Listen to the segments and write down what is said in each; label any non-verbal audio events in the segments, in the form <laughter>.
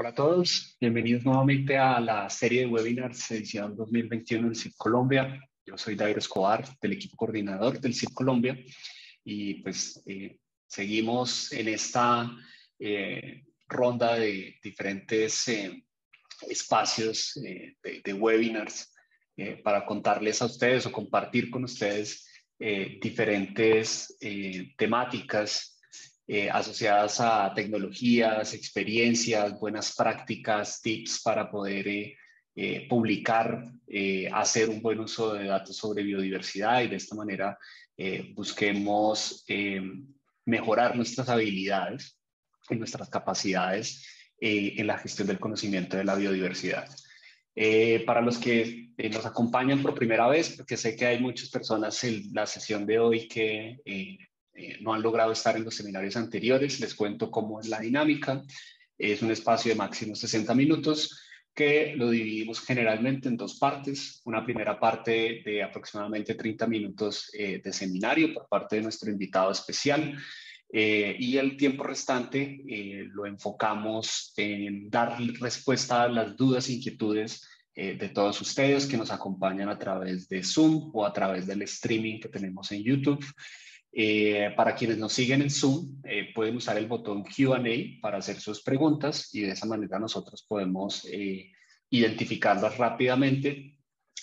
Hola a todos, bienvenidos nuevamente a la serie de webinars edición 2021 del CIP Colombia. Yo soy David Escobar, del equipo coordinador del CIP Colombia, y pues eh, seguimos en esta eh, ronda de diferentes eh, espacios de, webinars para contarles a ustedes o compartir con ustedes diferentes temáticas eh, asociadas a tecnologías, experiencias, buenas prácticas, tips para poder eh, eh, publicar, hacer un buen uso de datos sobre biodiversidad y de esta manera busquemos em, mejorar nuestras habilidades y nuestras capacidades en la gestión del conocimiento de la biodiversidad. para los que nos acompañan por primera vez, porque sé que hay muchas personas en la sesión de hoy que eh, no han logrado estar en los seminarios anteriores, les cuento cómo es la dinámica. Es un espacio de máximo 60 minutos que lo dividimos generalmente en dos partes. Una primera parte de aproximadamente 30 minutos eh, de seminario por parte de nuestro invitado especial. Eh, y el tiempo restante lo enfocamos en dar respuesta a las dudas e inquietudes de todos ustedes que nos acompañan a través de Zoom o a través del streaming que tenemos en YouTube. Eh, para quienes nos siguen en Zoom, eh, pueden usar el botón QA para hacer sus preguntas y de esa manera nosotros podemos eh, identificarlas rápidamente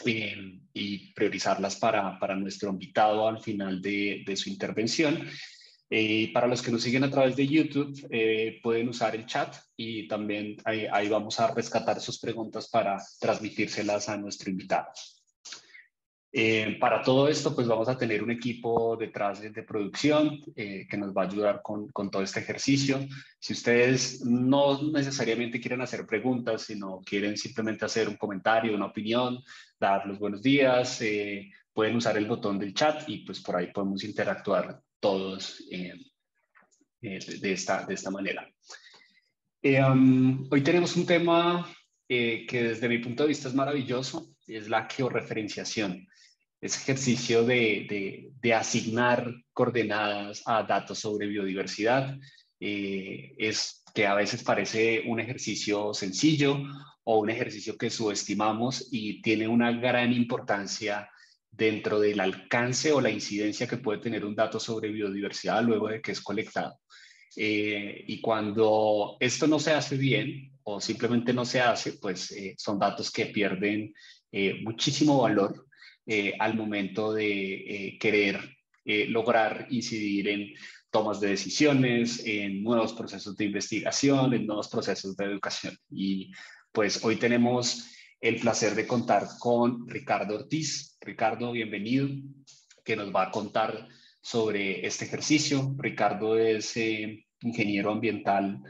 y priorizarlas para, nuestro invitado al final de, su intervención. para los que nos siguen a través de YouTube, pueden usar el chat y también ahí vamos a rescatar sus preguntas para transmitírselas a nuestro invitado. Eh, para todo esto, pues vamos a tener un equipo detrás de producción eh, que nos va a ayudar con, todo este ejercicio. Si ustedes no necesariamente quieren hacer preguntas, sino quieren simplemente hacer un comentario, una opinión, dar los buenos días, eh, pueden usar el botón del chat y pues por ahí podemos interactuar todos de, esta, de esta manera. Um, hoy tenemos un tema que desde mi punto de vista es maravilloso, es la georreferenciación ese ejercicio de, asignar coordenadas a datos sobre biodiversidad eh, es que a veces parece un ejercicio sencillo o un ejercicio que subestimamos y tiene una gran importancia dentro del alcance o la incidencia que puede tener un dato sobre biodiversidad luego de que es colectado. Eh, y cuando esto no se hace bien o simplemente no se hace, pues eh, son datos que pierden muchísimo valor eh, al momento de eh, querer eh, lograr incidir en tomas de decisiones, en nuevos procesos de investigación, en nuevos procesos de educación. Y pues hoy tenemos el placer de contar con Ricardo Ortiz. Ricardo, bienvenido, que nos va a contar sobre este ejercicio. Ricardo es ingeniero ambiental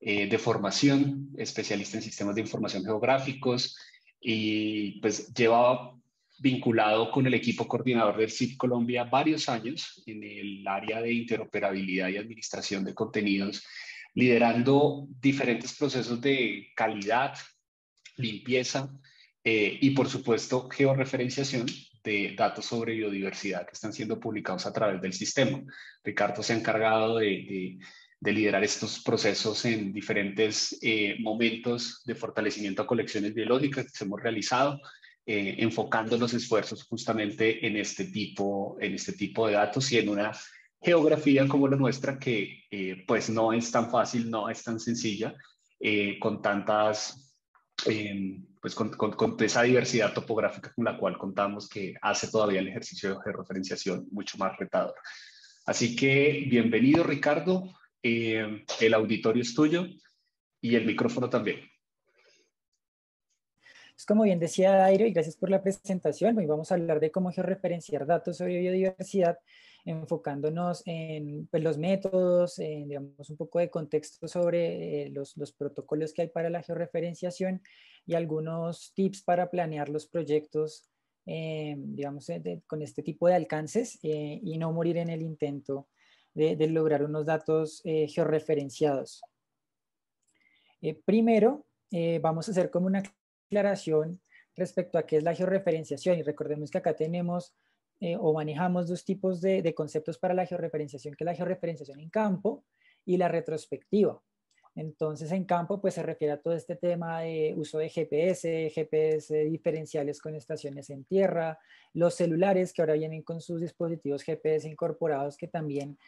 de formación, especialista en sistemas de información geográficos y pues lleva vinculado con el equipo coordinador del CIP Colombia varios años en el área de interoperabilidad y administración de contenidos, liderando diferentes procesos de calidad, limpieza eh, y, por supuesto, georreferenciación de datos sobre biodiversidad que están siendo publicados a través del sistema. Ricardo se ha encargado de, liderar estos procesos en diferentes eh, momentos de fortalecimiento a colecciones biológicas que hemos realizado eh, enfocando los esfuerzos justamente en este, tipo, en este tipo de datos y en una geografía como la nuestra que eh, pues no es tan fácil, no es tan sencilla, eh, con tantas, pues con, esa diversidad topográfica con la cual contamos que hace todavía el ejercicio de referenciación mucho más retador. Así que bienvenido Ricardo, el auditorio es tuyo y el micrófono también como bien decía Dairo, y gracias por la presentación, hoy vamos a hablar de cómo georreferenciar datos sobre biodiversidad, enfocándonos en pues, los métodos, digamos, un poco de contexto sobre eh, los, protocolos que hay para la georreferenciación y algunos tips para planear los proyectos, eh, digamos, eh, con este tipo de alcances y no morir en el intento de, lograr unos datos georreferenciados. primero, vamos a hacer como una aclaración respecto a qué es la georreferenciación. Y recordemos que acá tenemos eh, o manejamos dos tipos de, conceptos para la georreferenciación, que es la georreferenciación en campo y la retrospectiva. Entonces, en campo, pues se refiere a todo este tema de uso de GPS, GPS diferenciales con estaciones en tierra, los celulares que ahora vienen con sus dispositivos GPS incorporados que también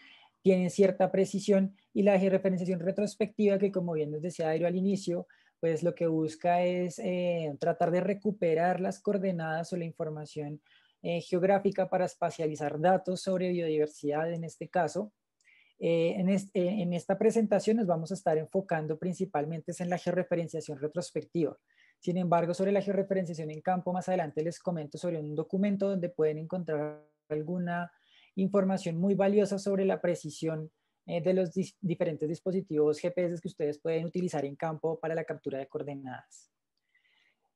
tienen cierta precisión y la georreferenciación retrospectiva que, como bien nos decía Airo al inicio, pues lo que busca es eh, tratar de recuperar las coordenadas o la información eh, geográfica para espacializar datos sobre biodiversidad en este caso. Eh, en, esta presentación nos vamos a estar enfocando principalmente en la georreferenciación retrospectiva. Sin embargo, sobre la georreferenciación en campo, más adelante les comento sobre un documento donde pueden encontrar alguna información muy valiosa sobre la precisión eh, de los diferentes dispositivos GPS que ustedes pueden utilizar en campo para la captura de coordenadas.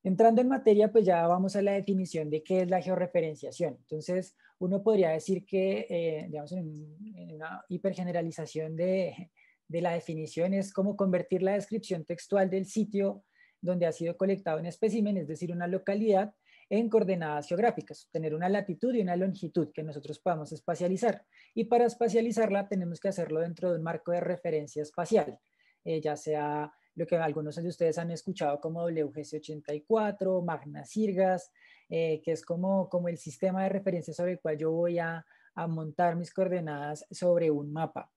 Entrando en materia, pues ya vamos a la definición de qué es la georreferenciación. Entonces, uno podría decir que, eh, digamos, en, una hipergeneralización de, de la definición es como convertir la descripción textual del sitio donde ha sido colectado un espécimen, es decir, una localidad, en coordenadas geográficas, tener una latitud y una longitud que nosotros podamos espacializar. Y para espacializarla tenemos que hacerlo dentro de un marco de referencia espacial, eh, ya sea lo que algunos de ustedes han escuchado como WGS 84 Magna Sirgas, eh, que es como, como el sistema de referencia sobre el cual yo voy a, a montar mis coordenadas sobre un mapa.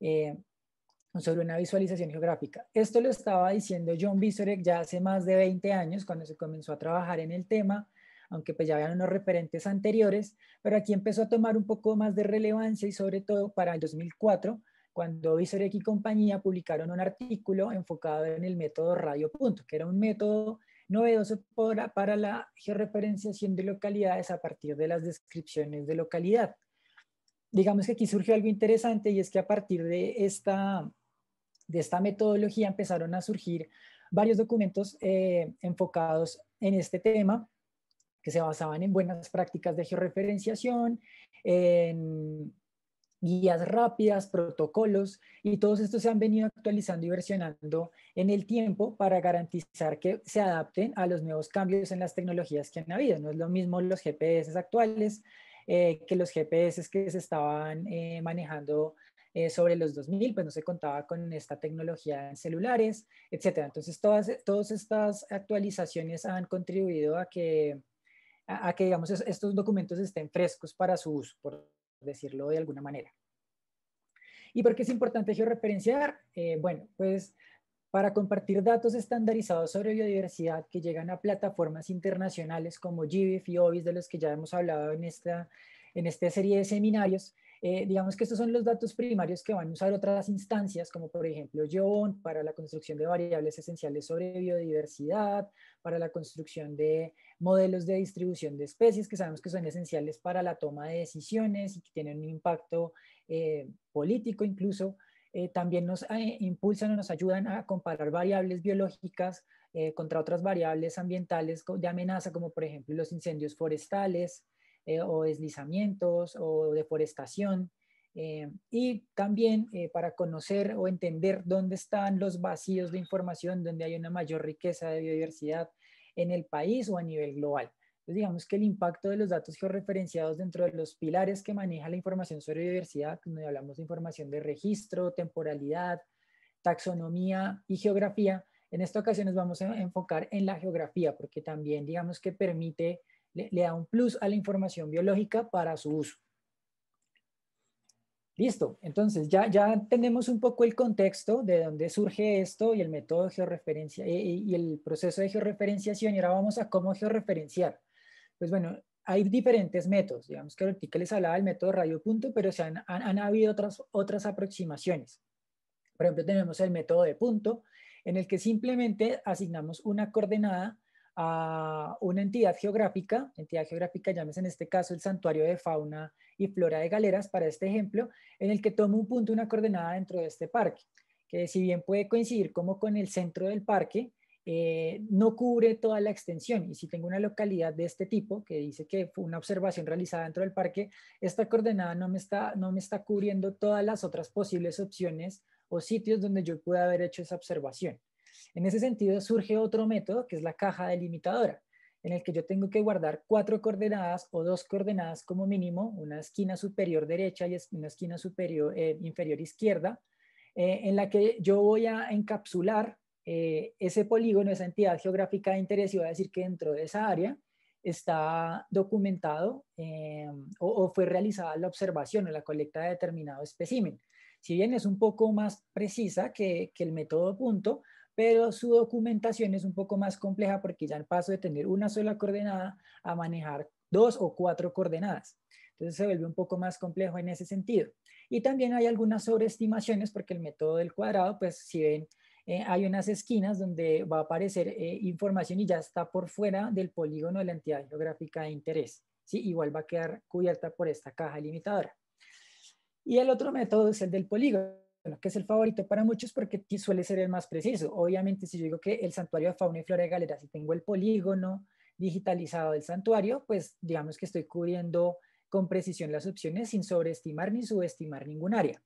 Eh, sobre una visualización geográfica. Esto lo estaba diciendo John Visorek ya hace más de 20 años cuando se comenzó a trabajar en el tema, aunque pues ya habían unos referentes anteriores, pero aquí empezó a tomar un poco más de relevancia y sobre todo para el 2004, cuando Visorek y compañía publicaron un artículo enfocado en el método Radio Punto, que era un método novedoso para, para la georreferenciación de localidades a partir de las descripciones de localidad. Digamos que aquí surgió algo interesante y es que a partir de esta de esta metodología empezaron a surgir varios documentos eh, enfocados en este tema que se basaban en buenas prácticas de georreferenciación, en guías rápidas, protocolos, y todos estos se han venido actualizando y versionando en el tiempo para garantizar que se adapten a los nuevos cambios en las tecnologías que han habido. No es lo mismo los GPS actuales eh, que los GPS que se estaban eh, manejando eh, sobre los 2000 pues no se contaba con esta tecnología en celulares, etcétera. Entonces todas, todas estas actualizaciones han contribuido a que, digamos estos documentos estén frescos para su uso, por decirlo de alguna manera. ¿Y por qué es importante georreferenciar? Eh, bueno, pues para compartir datos estandarizados sobre biodiversidad que llegan a plataformas internacionales como GBIF y OBIS, de los que ya hemos hablado en esta serie de seminarios, eh, digamos que estos son los datos primarios que van a usar otras instancias, como por ejemplo John, para la construcción de variables esenciales sobre biodiversidad, para la construcción de modelos de distribución de especies, que sabemos que son esenciales para la toma de decisiones y que tienen un impacto eh, político incluso. Eh, también nos impulsan o nos ayudan a comparar variables biológicas contra otras variables ambientales de amenaza, como por ejemplo los incendios forestales, eh, o deslizamientos o deforestación. Eh, y también eh, para conocer o entender dónde están los vacíos de información, dónde hay una mayor riqueza de biodiversidad en el país o a nivel global. Entonces, digamos que el impacto de los datos georreferenciados dentro de los pilares que maneja la información sobre biodiversidad, donde hablamos de información de registro, temporalidad, taxonomía y geografía, en esta ocasión nos vamos a enfocar en la geografía, porque también digamos que permite le, da un plus a la información biológica para su uso. Listo, entonces ya, ya tenemos un poco el contexto de dónde surge esto y el método de georreferencia eh, eh, y, el proceso de georreferenciación y ahora vamos a cómo georreferenciar. Pues bueno, hay diferentes métodos, digamos que ahorita les hablaba del método radio punto, pero se han, habido otras, otras aproximaciones. Por ejemplo, tenemos el método de punto, en el que simplemente asignamos una coordenada a una entidad geográfica, entidad geográfica llámese en este caso el Santuario de Fauna y Flora de Galeras para este ejemplo, en el que tomo un punto, una coordenada dentro de este parque, que si bien puede coincidir como con el centro del parque, eh, no cubre toda la extensión. Y si tengo una localidad de este tipo que dice que fue una observación realizada dentro del parque, esta coordenada no me está, no me está cubriendo todas las otras posibles opciones o sitios donde yo pude haber hecho esa observación. En ese sentido surge otro método que es la caja delimitadora, en el que yo tengo que guardar cuatro coordenadas o dos coordenadas como mínimo, una esquina superior derecha y una esquina superior, eh, inferior izquierda, eh, en la que yo voy a encapsular eh, ese polígono, esa entidad geográfica de interés y voy a decir que dentro de esa área está documentado o, fue realizada la observación o la colecta de determinado espécimen. Si bien es un poco más precisa que, que el método punto, pero su documentación es un poco más compleja porque ya el paso de tener una sola coordenada a manejar dos o cuatro coordenadas. Entonces se vuelve un poco más complejo en ese sentido. Y también hay algunas sobreestimaciones porque el método del cuadrado, pues si ven, eh, hay unas esquinas donde va a aparecer eh, información y ya está por fuera del polígono de la entidad geográfica de interés. ¿sí? Igual va a quedar cubierta por esta caja limitadora. Y el otro método es el del polígono que es el favorito para muchos porque suele ser el más preciso. Obviamente, si yo digo que el santuario de fauna y flora de Galera, si tengo el polígono digitalizado del santuario, pues digamos que estoy cubriendo con precisión las opciones sin sobreestimar ni subestimar ningún área.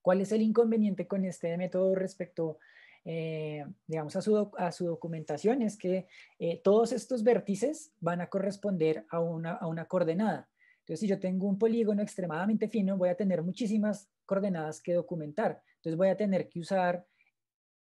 ¿Cuál es el inconveniente con este método respecto eh, digamos, a su, a su, documentación es que eh, todos estos vértices van a corresponder a una, a una, coordenada. Entonces, si yo tengo un polígono extremadamente fino, voy a tener muchísimas coordenadas que documentar. Entonces voy a tener que usar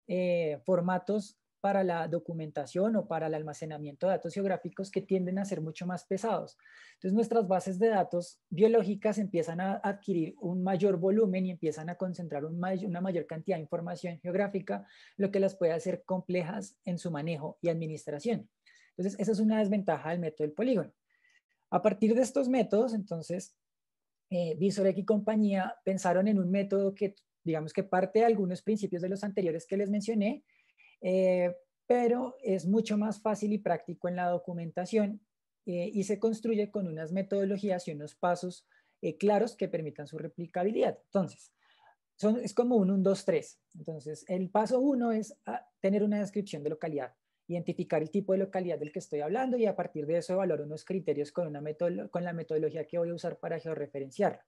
eh, formatos para la documentación o para el almacenamiento de datos geográficos que tienden a ser mucho más pesados. Entonces nuestras bases de datos biológicas empiezan a adquirir un mayor volumen y empiezan a concentrar una mayor cantidad de información geográfica, lo que las puede hacer complejas en su manejo y administración. Entonces esa es una desventaja del método del polígono. A partir de estos métodos, entonces, eh, y compañía pensaron en un método que, digamos que parte de algunos principios de los anteriores que les mencioné, eh, pero es mucho más fácil y práctico en la documentación eh, y se construye con unas metodologías y unos pasos eh, claros que permitan su replicabilidad. Entonces, son, es como un 1, 2, 3. Entonces, el paso 1 es ah, tener una descripción de localidad identificar el tipo de localidad del que estoy hablando y a partir de eso evaluar unos criterios con, una con la metodología que voy a usar para georreferenciarla.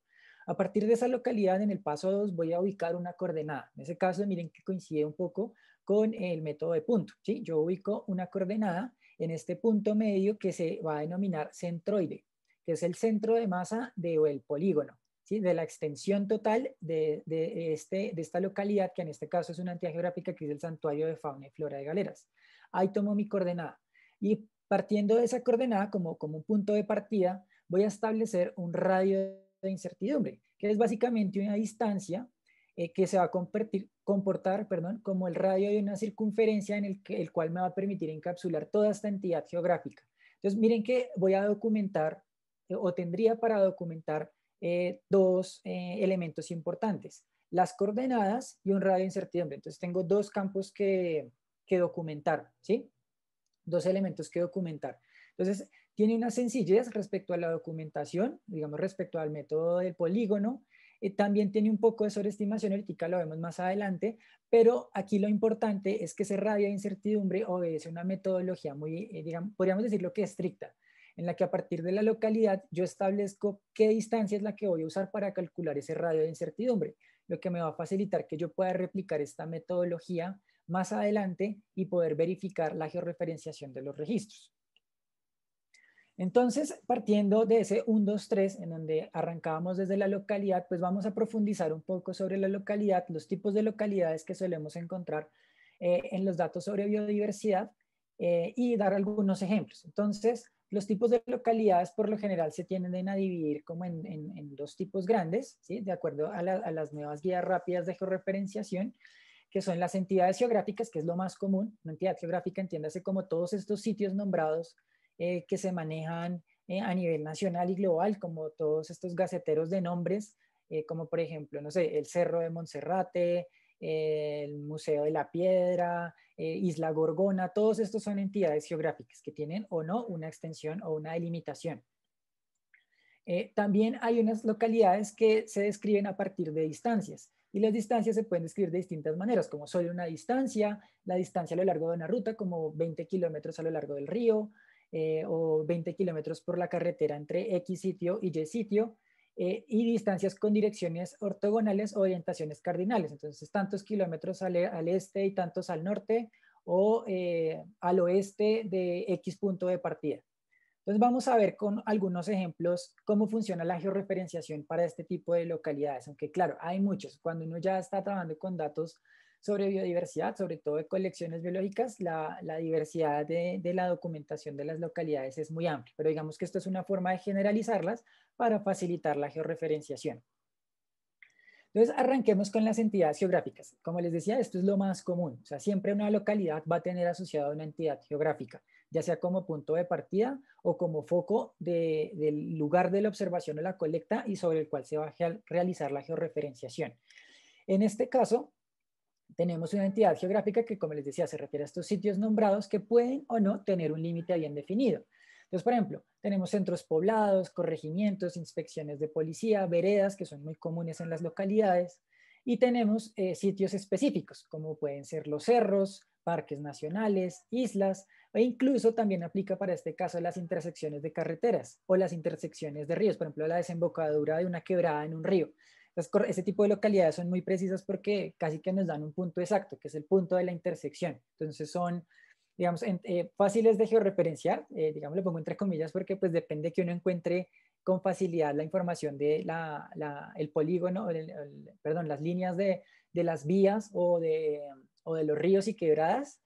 A partir de esa localidad, en el paso 2, voy a ubicar una coordenada. En ese caso, miren que coincide un poco con el método de punto. ¿sí? Yo ubico una coordenada en este punto medio que se va a denominar centroide, que es el centro de masa del el polígono, de la extensión total de, de, este, de esta localidad, que en este caso es una entidad geográfica que es el Santuario de Fauna y Flora de Galeras ahí tomo mi coordenada. Y partiendo de esa coordenada como, como un punto de partida, voy a establecer un radio de incertidumbre, que es básicamente una distancia eh, que se va a comportar perdón, como el radio de una circunferencia en el, el cual me va a permitir encapsular toda esta entidad geográfica. Entonces, miren que voy a documentar eh, o tendría para documentar eh, dos elementos importantes, las coordenadas y un radio de incertidumbre. Entonces, tengo dos campos que, que documentar, ¿sí? Dos elementos que documentar. Entonces, tiene una sencillez respecto a la documentación, digamos, respecto al método del polígono. Eh, también tiene un poco de sobreestimación vertical, lo vemos más adelante, pero aquí lo importante es que ese radio de incertidumbre obedece una metodología muy, eh, digamos, podríamos decirlo que estricta, en la que a partir de la localidad yo establezco qué distancia es la que voy a usar para calcular ese radio de incertidumbre, lo que me va a facilitar que yo pueda replicar esta metodología más adelante y poder verificar la georreferenciación de los registros. Entonces, partiendo de ese 1, 2, 3, en donde arrancábamos desde la localidad, pues vamos a profundizar un poco sobre la localidad, los tipos de localidades que solemos encontrar eh, en los datos sobre biodiversidad eh, y dar algunos ejemplos. Entonces, los tipos de localidades por lo general se tienden a dividir como en, dos tipos grandes, ¿sí? de acuerdo a, a, las nuevas guías rápidas de georreferenciación, que son las entidades geográficas, que es lo más común. Una entidad geográfica entiéndase como todos estos sitios nombrados eh, que se manejan eh, a nivel nacional y global, como todos estos gaceteros de nombres, eh, como por ejemplo, no sé, el Cerro de Monserrate, el Museo de la Piedra, Isla Gorgona, todos estos son entidades geográficas que tienen o no una extensión o una delimitación. también hay unas localidades que se describen a partir de distancias. Y las distancias se pueden describir de distintas maneras, como solo una distancia, la distancia a lo largo de una ruta, como 20 kilómetros a lo largo del río, eh, o 20 kilómetros por la carretera entre X sitio y Y sitio, eh, y distancias con direcciones ortogonales o orientaciones cardinales. Entonces, tantos kilómetros al, e, este y tantos al norte, o eh, al oeste de X punto de partida. Entonces vamos a ver con algunos ejemplos cómo funciona la georreferenciación para este tipo de localidades, aunque claro, hay muchos. Cuando uno ya está trabajando con datos sobre biodiversidad, sobre todo de colecciones biológicas, la, diversidad de, la documentación de las localidades es muy amplia, pero digamos que esto es una forma de generalizarlas para facilitar la georreferenciación. Entonces, arranquemos con las entidades geográficas. Como les decía, esto es lo más común. O sea, siempre una localidad va a tener asociada una entidad geográfica ya sea como punto de partida o como foco del lugar de la observación o la colecta y sobre el cual se va a realizar la georreferenciación. En este caso, tenemos una entidad geográfica que, como les decía, se refiere a estos sitios nombrados que pueden o no tener un límite bien definido. Entonces, por ejemplo, tenemos centros poblados, corregimientos, inspecciones de policía, veredas, que son muy comunes en las localidades, y tenemos eh, sitios específicos, como pueden ser los cerros, parques nacionales, islas e incluso también aplica para este caso las intersecciones de carreteras o las intersecciones de ríos, por ejemplo, la desembocadura de una quebrada en un río. ese tipo de localidades son muy precisas porque casi que nos dan un punto exacto, que es el punto de la intersección. Entonces son, digamos, eh, fáciles de georreferenciar, eh, digamos, lo pongo entre comillas porque pues depende que uno encuentre con facilidad la información de la, el polígono, perdón, las líneas de, de las vías o de o de los ríos y quebradas,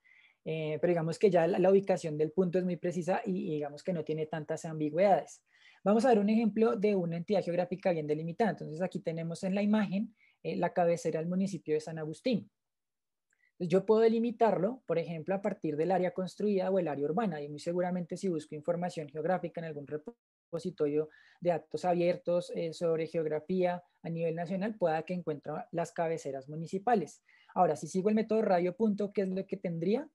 eh, pero digamos que ya la, ubicación del punto es muy precisa y, digamos que no tiene tantas ambigüedades. Vamos a ver un ejemplo de una entidad geográfica bien delimitada. Entonces aquí tenemos en la imagen eh, la cabecera del municipio de San Agustín. yo puedo delimitarlo, por ejemplo, a partir del área construida o el área urbana y muy seguramente si busco información geográfica en algún reporte de actos abiertos eh, sobre geografía a nivel nacional, pueda que encuentre las cabeceras municipales. Ahora, si sigo el método radio punto, ¿qué es lo que tendría?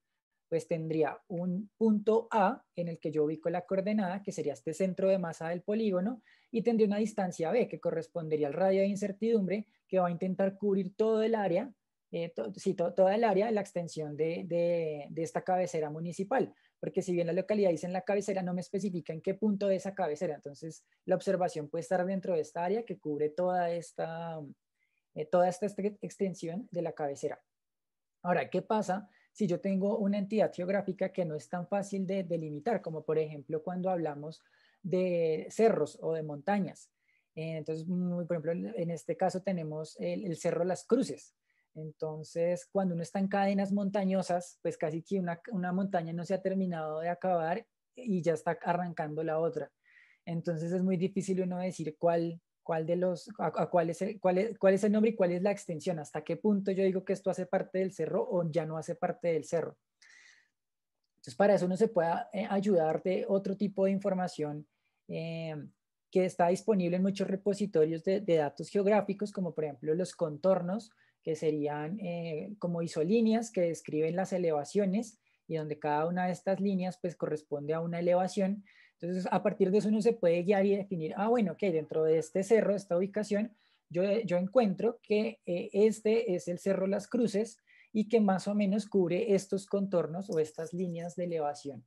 Pues tendría un punto A en el que yo ubico la coordenada, que sería este centro de masa del polígono, y tendría una distancia B, que correspondería al radio de incertidumbre, que va a intentar cubrir todo el área eh, toda el área, la extensión de, esta cabecera municipal porque si bien la localidad dice en la cabecera, no me especifica en qué punto de esa cabecera. Entonces, la observación puede estar dentro de esta área que cubre toda esta, eh, toda esta extensión de la cabecera. Ahora, ¿qué pasa si yo tengo una entidad geográfica que no es tan fácil de delimitar, como por ejemplo cuando hablamos de cerros o de montañas? Eh, entonces, por ejemplo, en este caso tenemos el Cerro Las Cruces. Entonces, cuando uno está en cadenas montañosas, pues casi que una, montaña no se ha terminado de acabar y ya está arrancando la otra. Entonces es muy difícil uno decir cuál, cuál de los, a, es el, cuál, es, cuál es el nombre y cuál es la extensión, hasta qué punto yo digo que esto hace parte del cerro o ya no hace parte del cerro. Entonces, para eso uno se puede eh, ayudar de otro tipo de información eh, que está disponible en muchos repositorios de, datos geográficos, como por ejemplo los contornos, que serían eh, como isolíneas que describen las elevaciones y donde cada una de estas líneas pues corresponde a una elevación. Entonces, a partir de eso uno se puede guiar y definir, ah, bueno, que dentro de este cerro, esta ubicación, yo, encuentro que eh, este es el Cerro Las Cruces y que más o menos cubre estos contornos o estas líneas de elevación.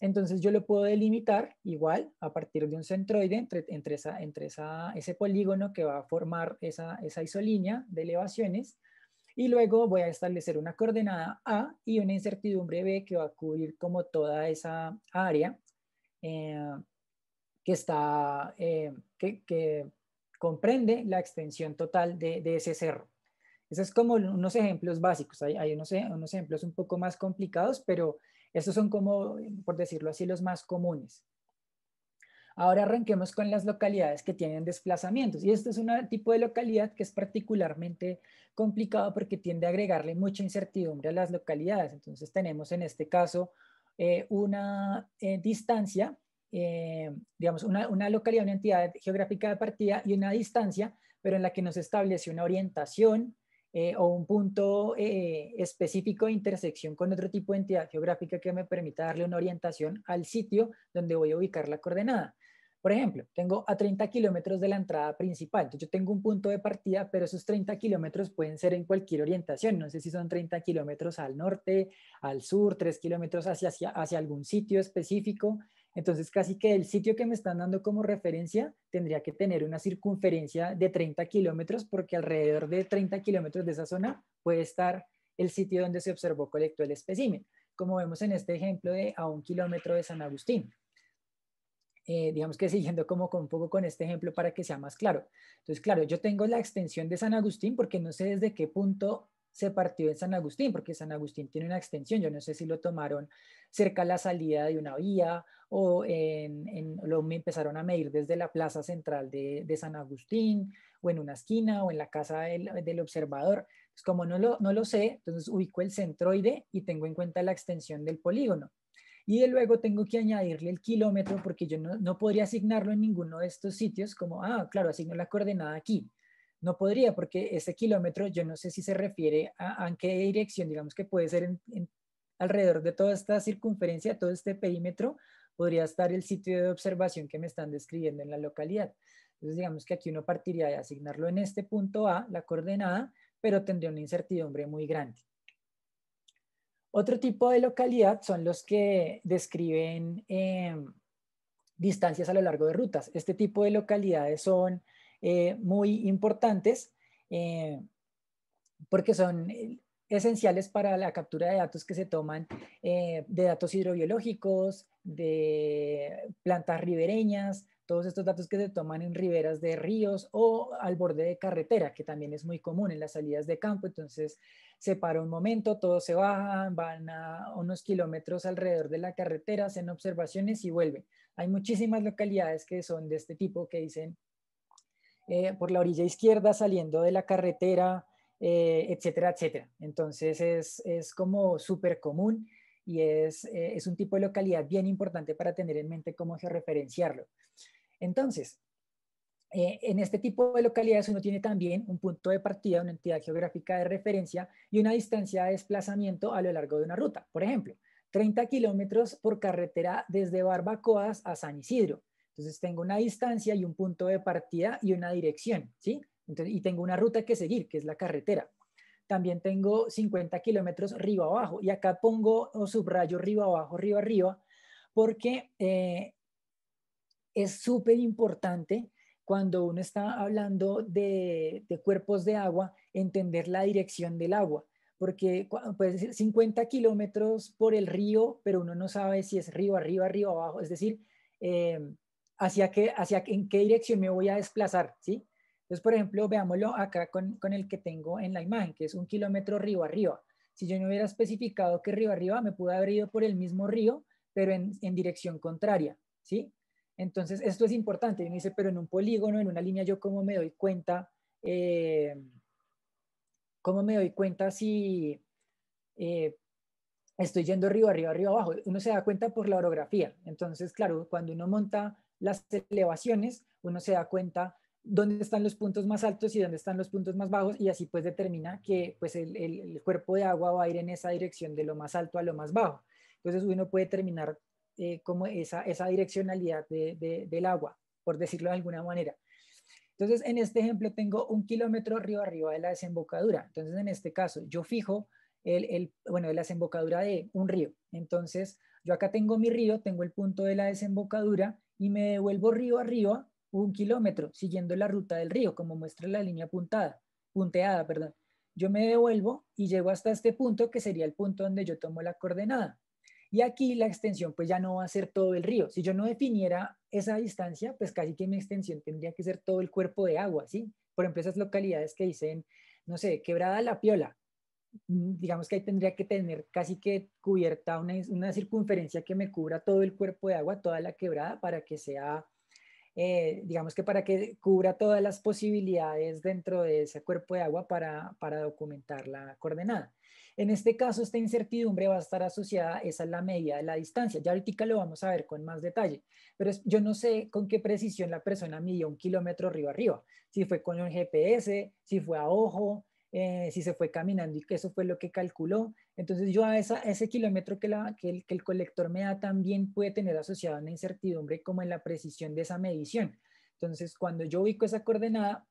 Entonces yo lo puedo delimitar igual a partir de un centroide entre, esa, ese polígono que va a formar esa, esa isolínea de elevaciones y luego voy a establecer una coordenada A y una incertidumbre B que va a cubrir como toda esa área eh, que está, eh, que, comprende la extensión total de, ese cerro. Esos son como unos ejemplos básicos, hay, hay unos, ejemplos un poco más complicados, pero estos son como, por decirlo así, los más comunes. Ahora arranquemos con las localidades que tienen desplazamientos. Y este es un tipo de localidad que es particularmente complicado porque tiende a agregarle mucha incertidumbre a las localidades. Entonces tenemos en este caso eh, una eh, distancia, eh, digamos, una localidad, una entidad geográfica de partida y una distancia, pero en la que nos establece una orientación, eh, o un punto eh, específico de intersección con otro tipo de entidad geográfica que me permita darle una orientación al sitio donde voy a ubicar la coordenada. Por ejemplo, tengo a 30 kilómetros de la entrada principal. yo tengo un punto de partida, pero esos 30 kilómetros pueden ser en cualquier orientación. No sé si son 30 kilómetros al norte, al sur, 3 kilómetros hacia, hacia algún sitio específico. Entonces, casi que el sitio que me están dando como referencia tendría que tener una circunferencia de 30 kilómetros, porque alrededor de 30 kilómetros de esa zona puede estar el sitio donde se observó, colectó el espécimen, como vemos en este ejemplo de a un kilómetro de San Agustín. Eh, digamos que siguiendo como un poco con este ejemplo para que sea más claro. Entonces, claro, yo tengo la extensión de San Agustín porque no sé desde qué punto se partió en San Agustín, porque San Agustín tiene una extensión, yo no sé si lo tomaron cerca a la salida de una vía o en, lo me empezaron a medir desde la plaza central de, San Agustín, o en una esquina, o en la casa del, observador. Pues, como no lo, sé, entonces ubico el centroide y tengo en cuenta la extensión del polígono. Y luego tengo que añadirle el kilómetro porque yo no, podría asignarlo en ninguno de estos sitios como, ah, claro, asigno la coordenada aquí. No podría porque ese kilómetro yo no sé si se refiere a, a qué dirección, digamos que puede ser alrededor de toda esta circunferencia, todo este perímetro, podría estar el sitio de observación que me están describiendo en la localidad. Entonces digamos que aquí uno partiría de asignarlo en este punto A, la coordenada, pero tendría una incertidumbre muy grande. Otro tipo de localidad son los que describen eh, distancias a lo largo de rutas. Este tipo de localidades son eh, muy importantes eh, porque son esenciales para la captura de datos que se toman eh, de datos hidrobiológicos, de plantas ribereñas, todos estos datos que se toman en riberas de ríos o al borde de carretera, que también es muy común en las salidas de campo. Entonces se para un momento, todos se bajan, van a unos kilómetros alrededor de la carretera, hacen observaciones y vuelven. Hay muchísimas localidades que son de este tipo que dicen eh, por la orilla izquierda saliendo de la carretera eh, etcétera, etcétera. Entonces es, como súper común y eh, es, un tipo de localidad bien importante para tener en mente cómo georreferenciarlo. Entonces, eh, en este tipo de localidades uno tiene también un punto de partida, una entidad geográfica de referencia y una distancia de desplazamiento a lo largo de una ruta. Por ejemplo, 30 kilómetros por carretera desde Barbacoas a San Isidro. Entonces tengo una distancia y un punto de partida y una dirección, ¿sí? y tengo una ruta que seguir, que es la carretera. También tengo 50 kilómetros río abajo. Y acá pongo o subrayo arriba abajo, arriba arriba, porque eh, es súper importante cuando uno está hablando de, cuerpos de agua, entender la dirección del agua, porque puede decir 50 kilómetros por el río, pero uno no sabe si es río arriba, río abajo, es decir, eh, hacia qué, hacia en qué dirección me voy a desplazar, ¿sí? Entonces, por ejemplo, veámoslo acá con, el que tengo en la imagen, que es un kilómetro río arriba. Si yo no hubiera especificado que río arriba, me pude haber ido por el mismo río, pero en, dirección contraria, ¿sí? Entonces, esto es importante. me dice, pero en un polígono, en una línea, ¿yo cómo me doy cuenta? Eh, ¿Cómo me doy cuenta si eh, estoy yendo río arriba, arriba, abajo? Uno se da cuenta por la orografía. Entonces, claro, cuando uno monta las elevaciones, uno se da cuenta dónde están los puntos más altos y dónde están los puntos más bajos y así pues determina que pues el, cuerpo de agua va a ir en esa dirección de lo más alto a lo más bajo. Entonces uno puede determinar eh, como esa, esa direccionalidad de, del agua, por decirlo de alguna manera. Entonces en este ejemplo tengo un kilómetro río arriba de la desembocadura. Entonces en este caso yo fijo el, el, de la desembocadura de un río. Entonces, yo acá tengo mi río, tengo el punto de la desembocadura y me devuelvo río arriba un kilómetro siguiendo la ruta del río, como muestra la línea puntada, punteada. Yo me devuelvo y llego hasta este punto, que sería el punto donde yo tomo la coordenada. Y aquí la extensión pues ya no va a ser todo el río. Si yo no definiera esa distancia, pues casi que mi extensión tendría que ser todo el cuerpo de agua, ¿sí? Por ejemplo, esas localidades que dicen, no sé, quebrada la piola, mm, digamos que ahí tendría que tener casi que cubierta una, una, circunferencia que me cubra todo el cuerpo de agua, toda la quebrada, para que sea eh, digamos que para que cubra todas las posibilidades dentro de ese cuerpo de agua para, para documentar la coordenada. En este caso, esta incertidumbre va a estar asociada, esa es la medida de la distancia. Ya ahorita lo vamos a ver con más detalle, pero yo no sé con qué precisión la persona midió un kilómetro río arriba, si fue con un GPS, si fue a ojo, eh, si se fue caminando y que eso fue lo que calculó. Entonces yo a, ese kilómetro que, el, colector me da también puede tener asociada una incertidumbre como en la precisión de esa medición. Entonces cuando yo ubico esa coordenada,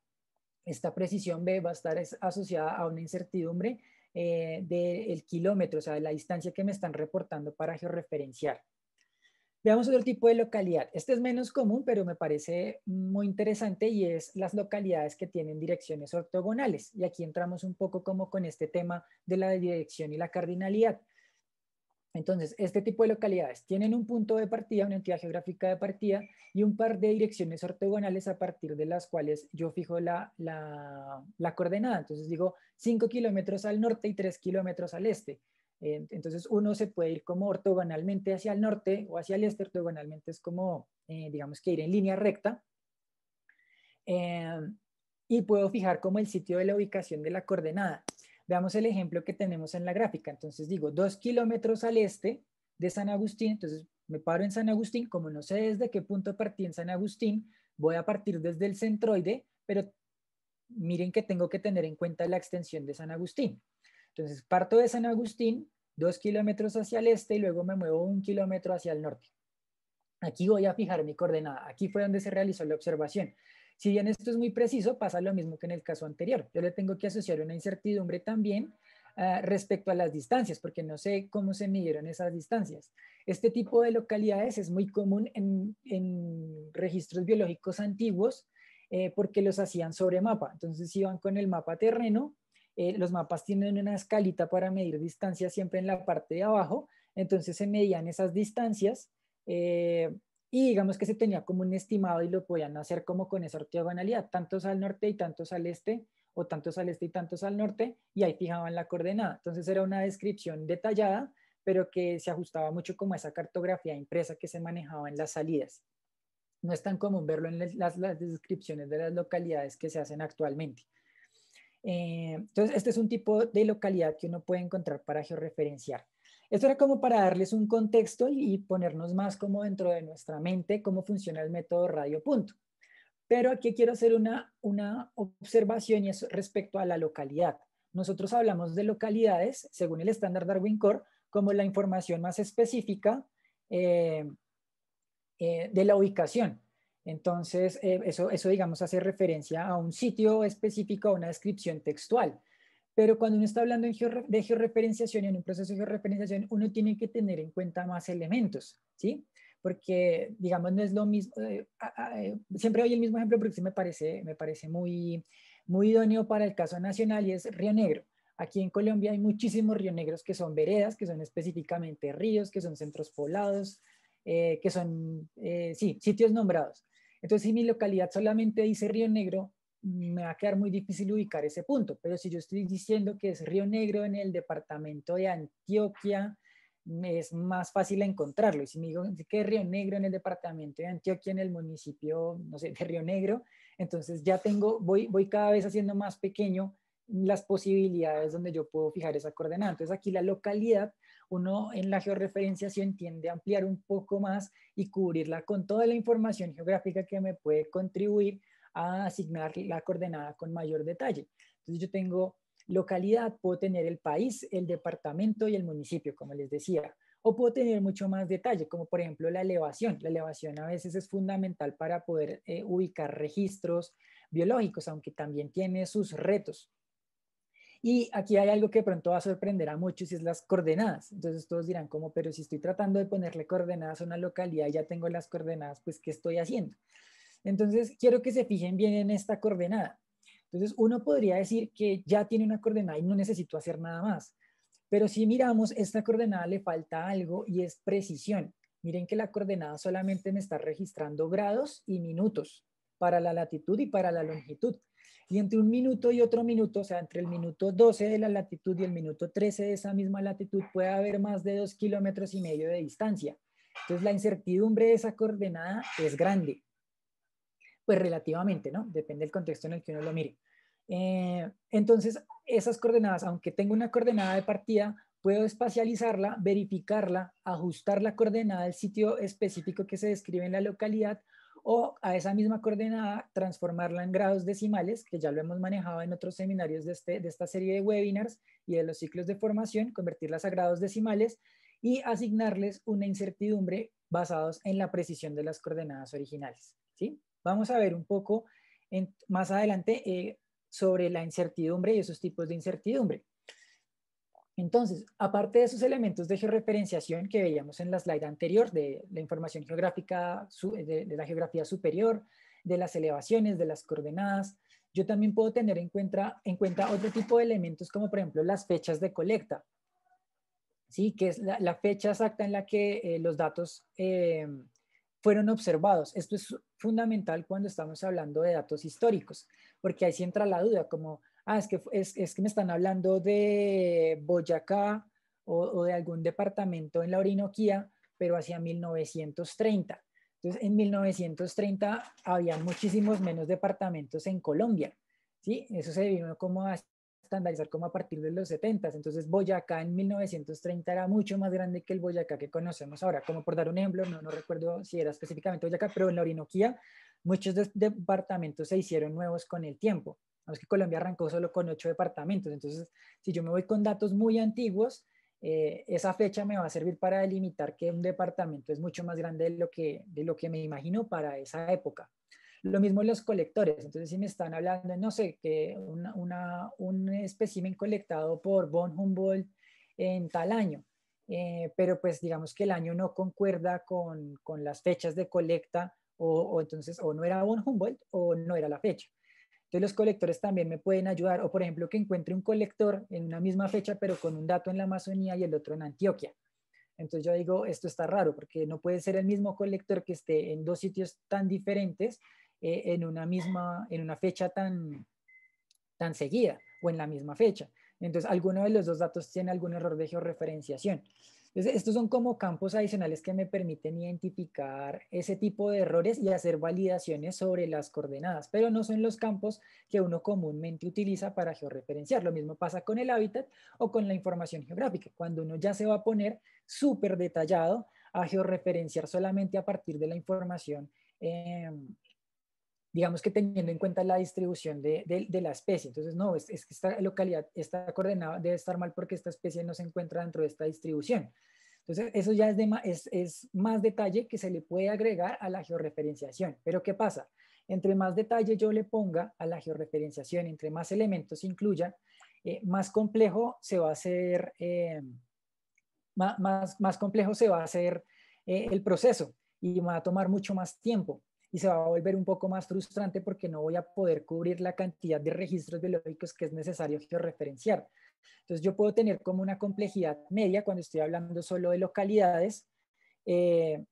esta precisión B va a estar asociada a una incertidumbre eh, del kilómetro, o sea, de la distancia que me están reportando para georreferenciar. Veamos otro tipo de localidad. Este es menos común, pero me parece muy interesante y es las localidades que tienen direcciones ortogonales. Y aquí entramos un poco como con este tema de la dirección y la cardinalidad. Entonces, este tipo de localidades tienen un punto de partida, una entidad geográfica de partida y un par de direcciones ortogonales a partir de las cuales yo fijo la, la, coordenada. Entonces digo 5 kilómetros al norte y 3 kilómetros al este entonces uno se puede ir como ortogonalmente hacia el norte o hacia el este, ortogonalmente es como, eh, digamos que ir en línea recta. Em, y puedo fijar como el sitio de la ubicación de la coordenada. Veamos el ejemplo que tenemos en la gráfica. Entonces digo, dos kilómetros al este de San Agustín. Entonces me paro en San Agustín. Como no sé desde qué punto partí en San Agustín, voy a partir desde el centroide, pero miren que tengo que tener en cuenta la extensión de San Agustín. Entonces, parto de San Agustín, dos kilómetros hacia el este y luego me muevo un kilómetro hacia el norte. Aquí voy a fijar mi coordenada. Aquí fue donde se realizó la observación. Si bien esto es muy preciso, pasa lo mismo que en el caso anterior. Yo le tengo que asociar una incertidumbre también eh, respecto a las distancias, porque no sé cómo se midieron esas distancias. Este tipo de localidades es muy común en, registros biológicos antiguos, eh, porque los hacían sobre mapa. Entonces iban con el mapa terreno eh, los mapas tienen una escalita para medir distancias siempre en la parte de abajo, entonces se medían esas distancias eh, y digamos que se tenía como un estimado y lo podían hacer como con esa ortogonalidad, tantos al norte y tantos al este, o tantos al este y tantos al norte, y ahí fijaban la coordenada. Entonces era una descripción detallada, pero que se ajustaba mucho como a esa cartografía impresa que se manejaba en las salidas. No es tan común verlo en las descripciones de las localidades que se hacen actualmente. Eh, entonces, este es un tipo de localidad que uno puede encontrar para georreferenciar. Esto era como para darles un contexto y ponernos más como dentro de nuestra mente cómo funciona el método radio punto. Pero aquí quiero hacer una, una observación y es respecto a la localidad. Nosotros hablamos de localidades, según el estándar Darwin Core, como la información más específica eh, eh, de la ubicación. Entonces, eh, eso, digamos, hace referencia a un sitio específico, a una descripción textual. Pero cuando uno está hablando de georreferenciación y en un proceso de georreferenciación, uno tiene que tener en cuenta más elementos, ¿sí? Porque, digamos, no es lo mismo. Eh, eh, siempre doy el mismo ejemplo porque sí me parece, me parece muy, muy idóneo para el caso nacional y es Río Negro. Aquí en Colombia hay muchísimos ríos negros que son veredas, que son específicamente ríos, que son centros poblados, que son, sí, sitios nombrados. Entonces, si mi localidad solamente dice Río Negro, me va a quedar muy difícil ubicar ese punto, pero si yo estoy diciendo que es Río Negro en el departamento de Antioquia, me es más fácil encontrarlo. Y si me digo que es Río Negro en el departamento de Antioquia, en el municipio, no sé, de Río Negro, entonces ya tengo, voy, voy cada vez haciendo más pequeño las posibilidades donde yo puedo fijar esa coordenada. Entonces aquí la localidad uno en la georreferenciación tiende a ampliar un poco más y cubrirla con toda la información geográfica que me puede contribuir a asignar la coordenada con mayor detalle. Entonces yo tengo localidad, puedo tener el país, el departamento y el municipio, como les decía, o puedo tener mucho más detalle, como por ejemplo la elevación. La elevación a veces es fundamental para poder eh, ubicar registros biológicos, aunque también tiene sus retos. Y aquí hay algo que pronto va a sorprender a muchos y es las coordenadas. Entonces todos dirán, ¿cómo? Pero si estoy tratando de ponerle coordenadas a una localidad ya tengo las coordenadas, pues ¿qué estoy haciendo? Entonces quiero que se fijen bien en esta coordenada. Entonces uno podría decir que ya tiene una coordenada y no necesito hacer nada más. Pero si miramos, esta coordenada le falta algo y es precisión. Miren que la coordenada solamente me está registrando grados y minutos para la latitud y para la longitud. Y entre un minuto y otro minuto, o sea, entre el minuto 12 de la latitud y el minuto 13 de esa misma latitud, puede haber más de dos kilómetros y medio de distancia. Entonces, la incertidumbre de esa coordenada es grande. Pues relativamente, ¿no? Depende del contexto en el que uno lo mire. Eh, entonces, esas coordenadas, aunque tengo una coordenada de partida, puedo espacializarla, verificarla, ajustar la coordenada del sitio específico que se describe en la localidad o a esa misma coordenada transformarla en grados decimales, que ya lo hemos manejado en otros seminarios este, de, esta serie de webinars y de los ciclos de formación, convertirlas a grados decimales y asignarles una incertidumbre basados en la precisión de las coordenadas originales. ¿sí? Vamos a ver un poco más adelante eh, sobre la incertidumbre y esos tipos de incertidumbre. Entonces, aparte de esos elementos de georreferenciación que veíamos en la slide anterior, de la información geográfica, de, la geografía superior, de las elevaciones, de las coordenadas, yo también puedo tener en cuenta, otro tipo de elementos como por ejemplo las fechas de colecta, ¿sí? que es la, fecha exacta en la que eh, los datos eh, fueron observados. Esto es fundamental cuando estamos hablando de datos históricos, porque ahí sí entra la duda, como ah, es que, me están hablando de Boyacá o, de algún departamento en la Orinoquía, pero hacia 1930. Entonces, en 1930 había muchísimos menos departamentos en Colombia, ¿sí? Eso se vino como a estandarizar como a partir de los 70. Entonces, Boyacá en 1930 era mucho más grande que el Boyacá que conocemos ahora. Como por dar un ejemplo, no, no recuerdo si era específicamente Boyacá, pero en la Orinoquía muchos departamentos se hicieron nuevos con el tiempo. Es que Colombia arrancó solo con ocho departamentos, entonces si yo me voy con datos muy antiguos, eh, esa fecha me va a servir para delimitar que un departamento es mucho más grande de lo que, de lo que me imagino para esa época. Lo mismo los colectores, entonces si me están hablando, no sé, que un espécimen colectado por von Humboldt en tal año, eh, pero pues digamos que el año no concuerda con, con las fechas de colecta o, o, entonces o no era von Humboldt o no era la fecha. Entonces los colectores también me pueden ayudar, o por ejemplo que encuentre un colector en una misma fecha, pero con un dato en la Amazonía y el otro en Antioquia. Entonces yo digo, esto está raro, porque no puede ser el mismo colector que esté en dos sitios tan diferentes eh, en una misma, en una fecha tan, tan seguida o en la misma fecha. Entonces alguno de los dos datos tiene algún error de georreferenciación. Entonces, estos son como campos adicionales que me permiten identificar ese tipo de errores y hacer validaciones sobre las coordenadas, pero no son los campos que uno comúnmente utiliza para georreferenciar. Lo mismo pasa con el hábitat o con la información geográfica, cuando uno ya se va a poner súper detallado a georreferenciar solamente a partir de la información em, digamos que teniendo en cuenta la distribución de, la especie. Entonces, no, es, que esta localidad, esta coordenada debe estar mal porque esta especie no se encuentra dentro de esta distribución. Entonces, eso ya es, es, más detalle que se le puede agregar a la georreferenciación. Pero, ¿qué pasa? Entre más detalle yo le ponga a la georreferenciación, entre más elementos incluya, eh, más complejo se va a hacer, eh, más, más, complejo se va a hacer eh, el proceso y va a tomar mucho más tiempo y se va a volver un poco más frustrante porque no voy a poder cubrir la cantidad de registros biológicos que es necesario georreferenciar. Entonces yo puedo tener como una complejidad media cuando estoy hablando solo de localidades, eh,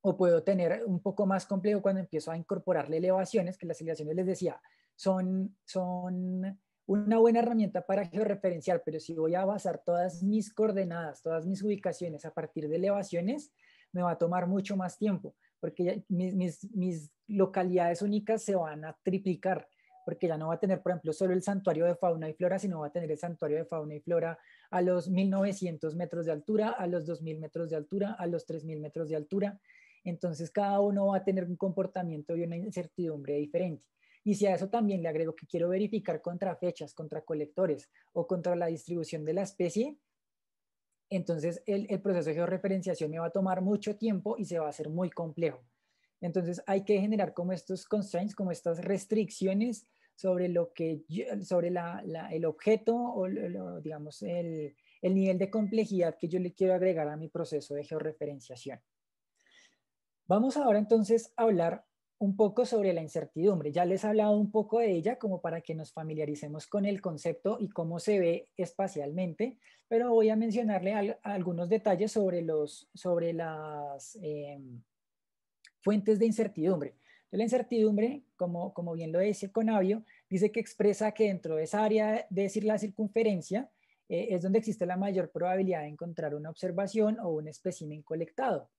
o puedo tener un poco más complejo cuando empiezo a incorporarle elevaciones, que las elevaciones les decía, son, son una buena herramienta para georreferenciar, pero si voy a basar todas mis coordenadas, todas mis ubicaciones a partir de elevaciones, me va a tomar mucho más tiempo porque mis, mis, localidades únicas se van a triplicar, porque ya no va a tener, por ejemplo, solo el santuario de fauna y flora, sino va a tener el santuario de fauna y flora a los 1900 metros de altura, a los 2000 metros de altura, a los 3000 metros de altura. Entonces cada uno va a tener un comportamiento y una incertidumbre diferente. Y si a eso también le agrego que quiero verificar contra fechas, contra colectores o contra la distribución de la especie, entonces el, proceso de georreferenciación me va a tomar mucho tiempo y se va a hacer muy complejo. Entonces hay que generar como estos constraints, como estas restricciones sobre lo que sobre la, el objeto o digamos el, el, nivel de complejidad que yo le quiero agregar a mi proceso de georreferenciación. Vamos ahora entonces a hablar un poco sobre la incertidumbre. Ya les he hablado un poco de ella como para que nos familiaricemos con el concepto y cómo se ve espacialmente, pero voy a mencionarle algunos detalles sobre, los, sobre las em, fuentes de incertidumbre. La incertidumbre, como, como bien lo decía Conavio, dice que expresa que dentro de esa área, de decir la circunferencia, eh, es donde existe la mayor probabilidad de encontrar una observación o un espécimen colectado.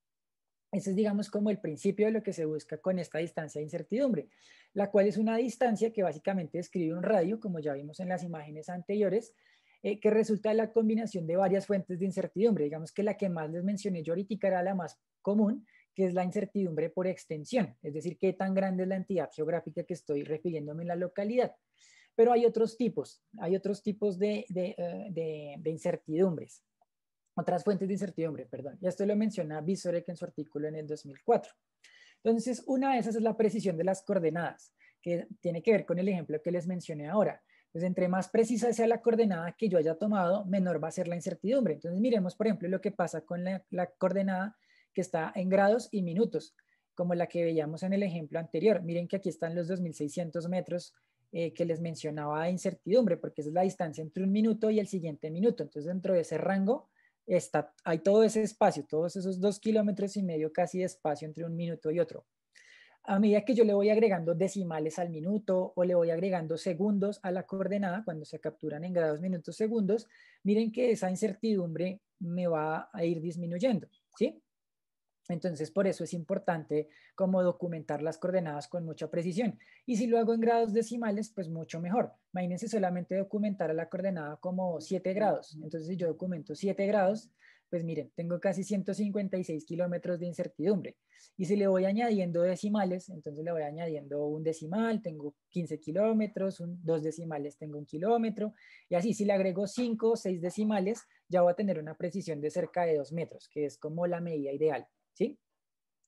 Ese es, digamos, como el principio de lo que se busca con esta distancia de incertidumbre, la cual es una distancia que básicamente describe un radio, como ya vimos en las imágenes anteriores, eh, que resulta de la combinación de varias fuentes de incertidumbre. Digamos que la que más les mencioné yo ahorita era la más común, que es la incertidumbre por extensión, es decir, qué tan grande es la entidad geográfica que estoy refiriéndome en la localidad. Pero hay otros tipos, hay otros tipos de eh, incertidumbres otras fuentes de incertidumbre, perdón. y esto lo menciona Visorek en su artículo en el 2004. Entonces, una de esas es la precisión de las coordenadas, que tiene que ver con el ejemplo que les mencioné ahora. Entonces, entre más precisa sea la coordenada que yo haya tomado, menor va a ser la incertidumbre. Entonces, miremos, por ejemplo, lo que pasa con la, coordenada que está en grados y minutos, como la que veíamos en el ejemplo anterior. Miren que aquí están los 2600 metros eh, que les mencionaba de incertidumbre, porque esa es la distancia entre un minuto y el siguiente minuto. Entonces, dentro de ese rango, está, hay todo ese espacio, todos esos dos kilómetros y medio casi de espacio entre un minuto y otro. A medida que yo le voy agregando decimales al minuto o le voy agregando segundos a la coordenada cuando se capturan en grados, minutos, segundos, miren que esa incertidumbre me va a ir disminuyendo, ¿sí? Entonces, por eso es importante como documentar las coordenadas con mucha precisión. Y si lo hago en grados decimales, pues mucho mejor. Imagínense solamente documentar a la coordenada como 7 grados. Entonces, si yo documento 7 grados, pues miren, tengo casi 156 kilómetros de incertidumbre. Y si le voy añadiendo decimales, entonces le voy añadiendo un decimal, tengo 15 kilómetros, dos decimales tengo un kilómetro, y así si le agrego 5 o 6 decimales, ya voy a tener una precisión de cerca de 2 metros, que es como la medida ideal.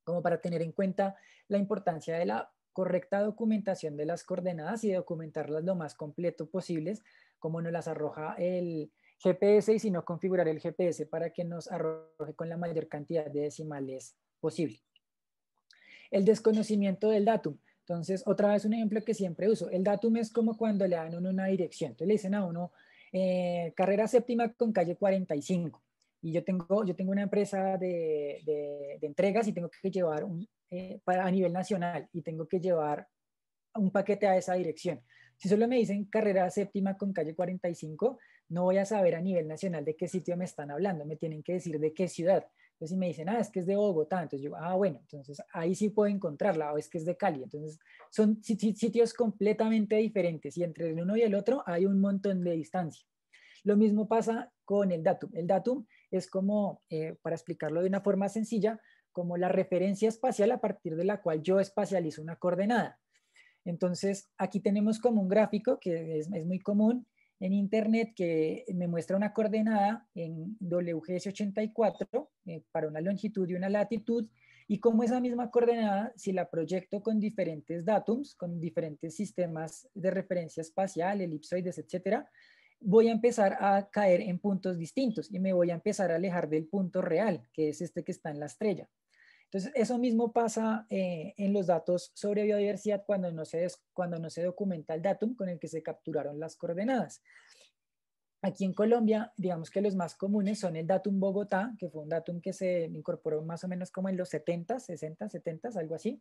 Como para tener en cuenta la importancia de la correcta documentación de las coordenadas y documentarlas lo más completo posibles, como nos las arroja el GPS y si no configurar el GPS para que nos arroje con la mayor cantidad de decimales posible. El desconocimiento del datum. Entonces, otra vez un ejemplo que siempre uso. El datum es como cuando le dan uno una dirección. Entonces le dicen a uno, eh, carrera séptima con calle 45. Y yo tengo, yo tengo una empresa de, entregas y tengo que llevar un, eh, a nivel nacional y tengo que llevar un paquete a esa dirección. Si solo me dicen carrera séptima con calle 45, no voy a saber a nivel nacional de qué sitio me están hablando, me tienen que decir de qué ciudad. Entonces, si me dicen, ah, es que es de Bogotá, entonces yo, ah, bueno, entonces ahí sí puedo encontrarla, o es que es de Cali. Entonces, son sitios completamente diferentes y entre el uno y el otro hay un montón de distancia. Lo mismo pasa con el datum. El datum es como, eh, para explicarlo de una forma sencilla, como la referencia espacial a partir de la cual yo espacializo una coordenada. Entonces, aquí tenemos como un gráfico que es, muy común en Internet que me muestra una coordenada en WGS84 eh, para una longitud y una latitud, y como esa misma coordenada, si la proyecto con diferentes datums, con diferentes sistemas de referencia espacial, elipsoides, etcétera, voy a empezar a caer en puntos distintos y me voy a empezar a alejar del punto real, que es este que está en la estrella. Entonces, eso mismo pasa eh, en los datos sobre biodiversidad cuando no, se cuando no se documenta el datum con el que se capturaron las coordenadas. Aquí en Colombia, digamos que los más comunes son el datum Bogotá, que fue un datum que se incorporó más o menos como en los 70, 60, 70, algo así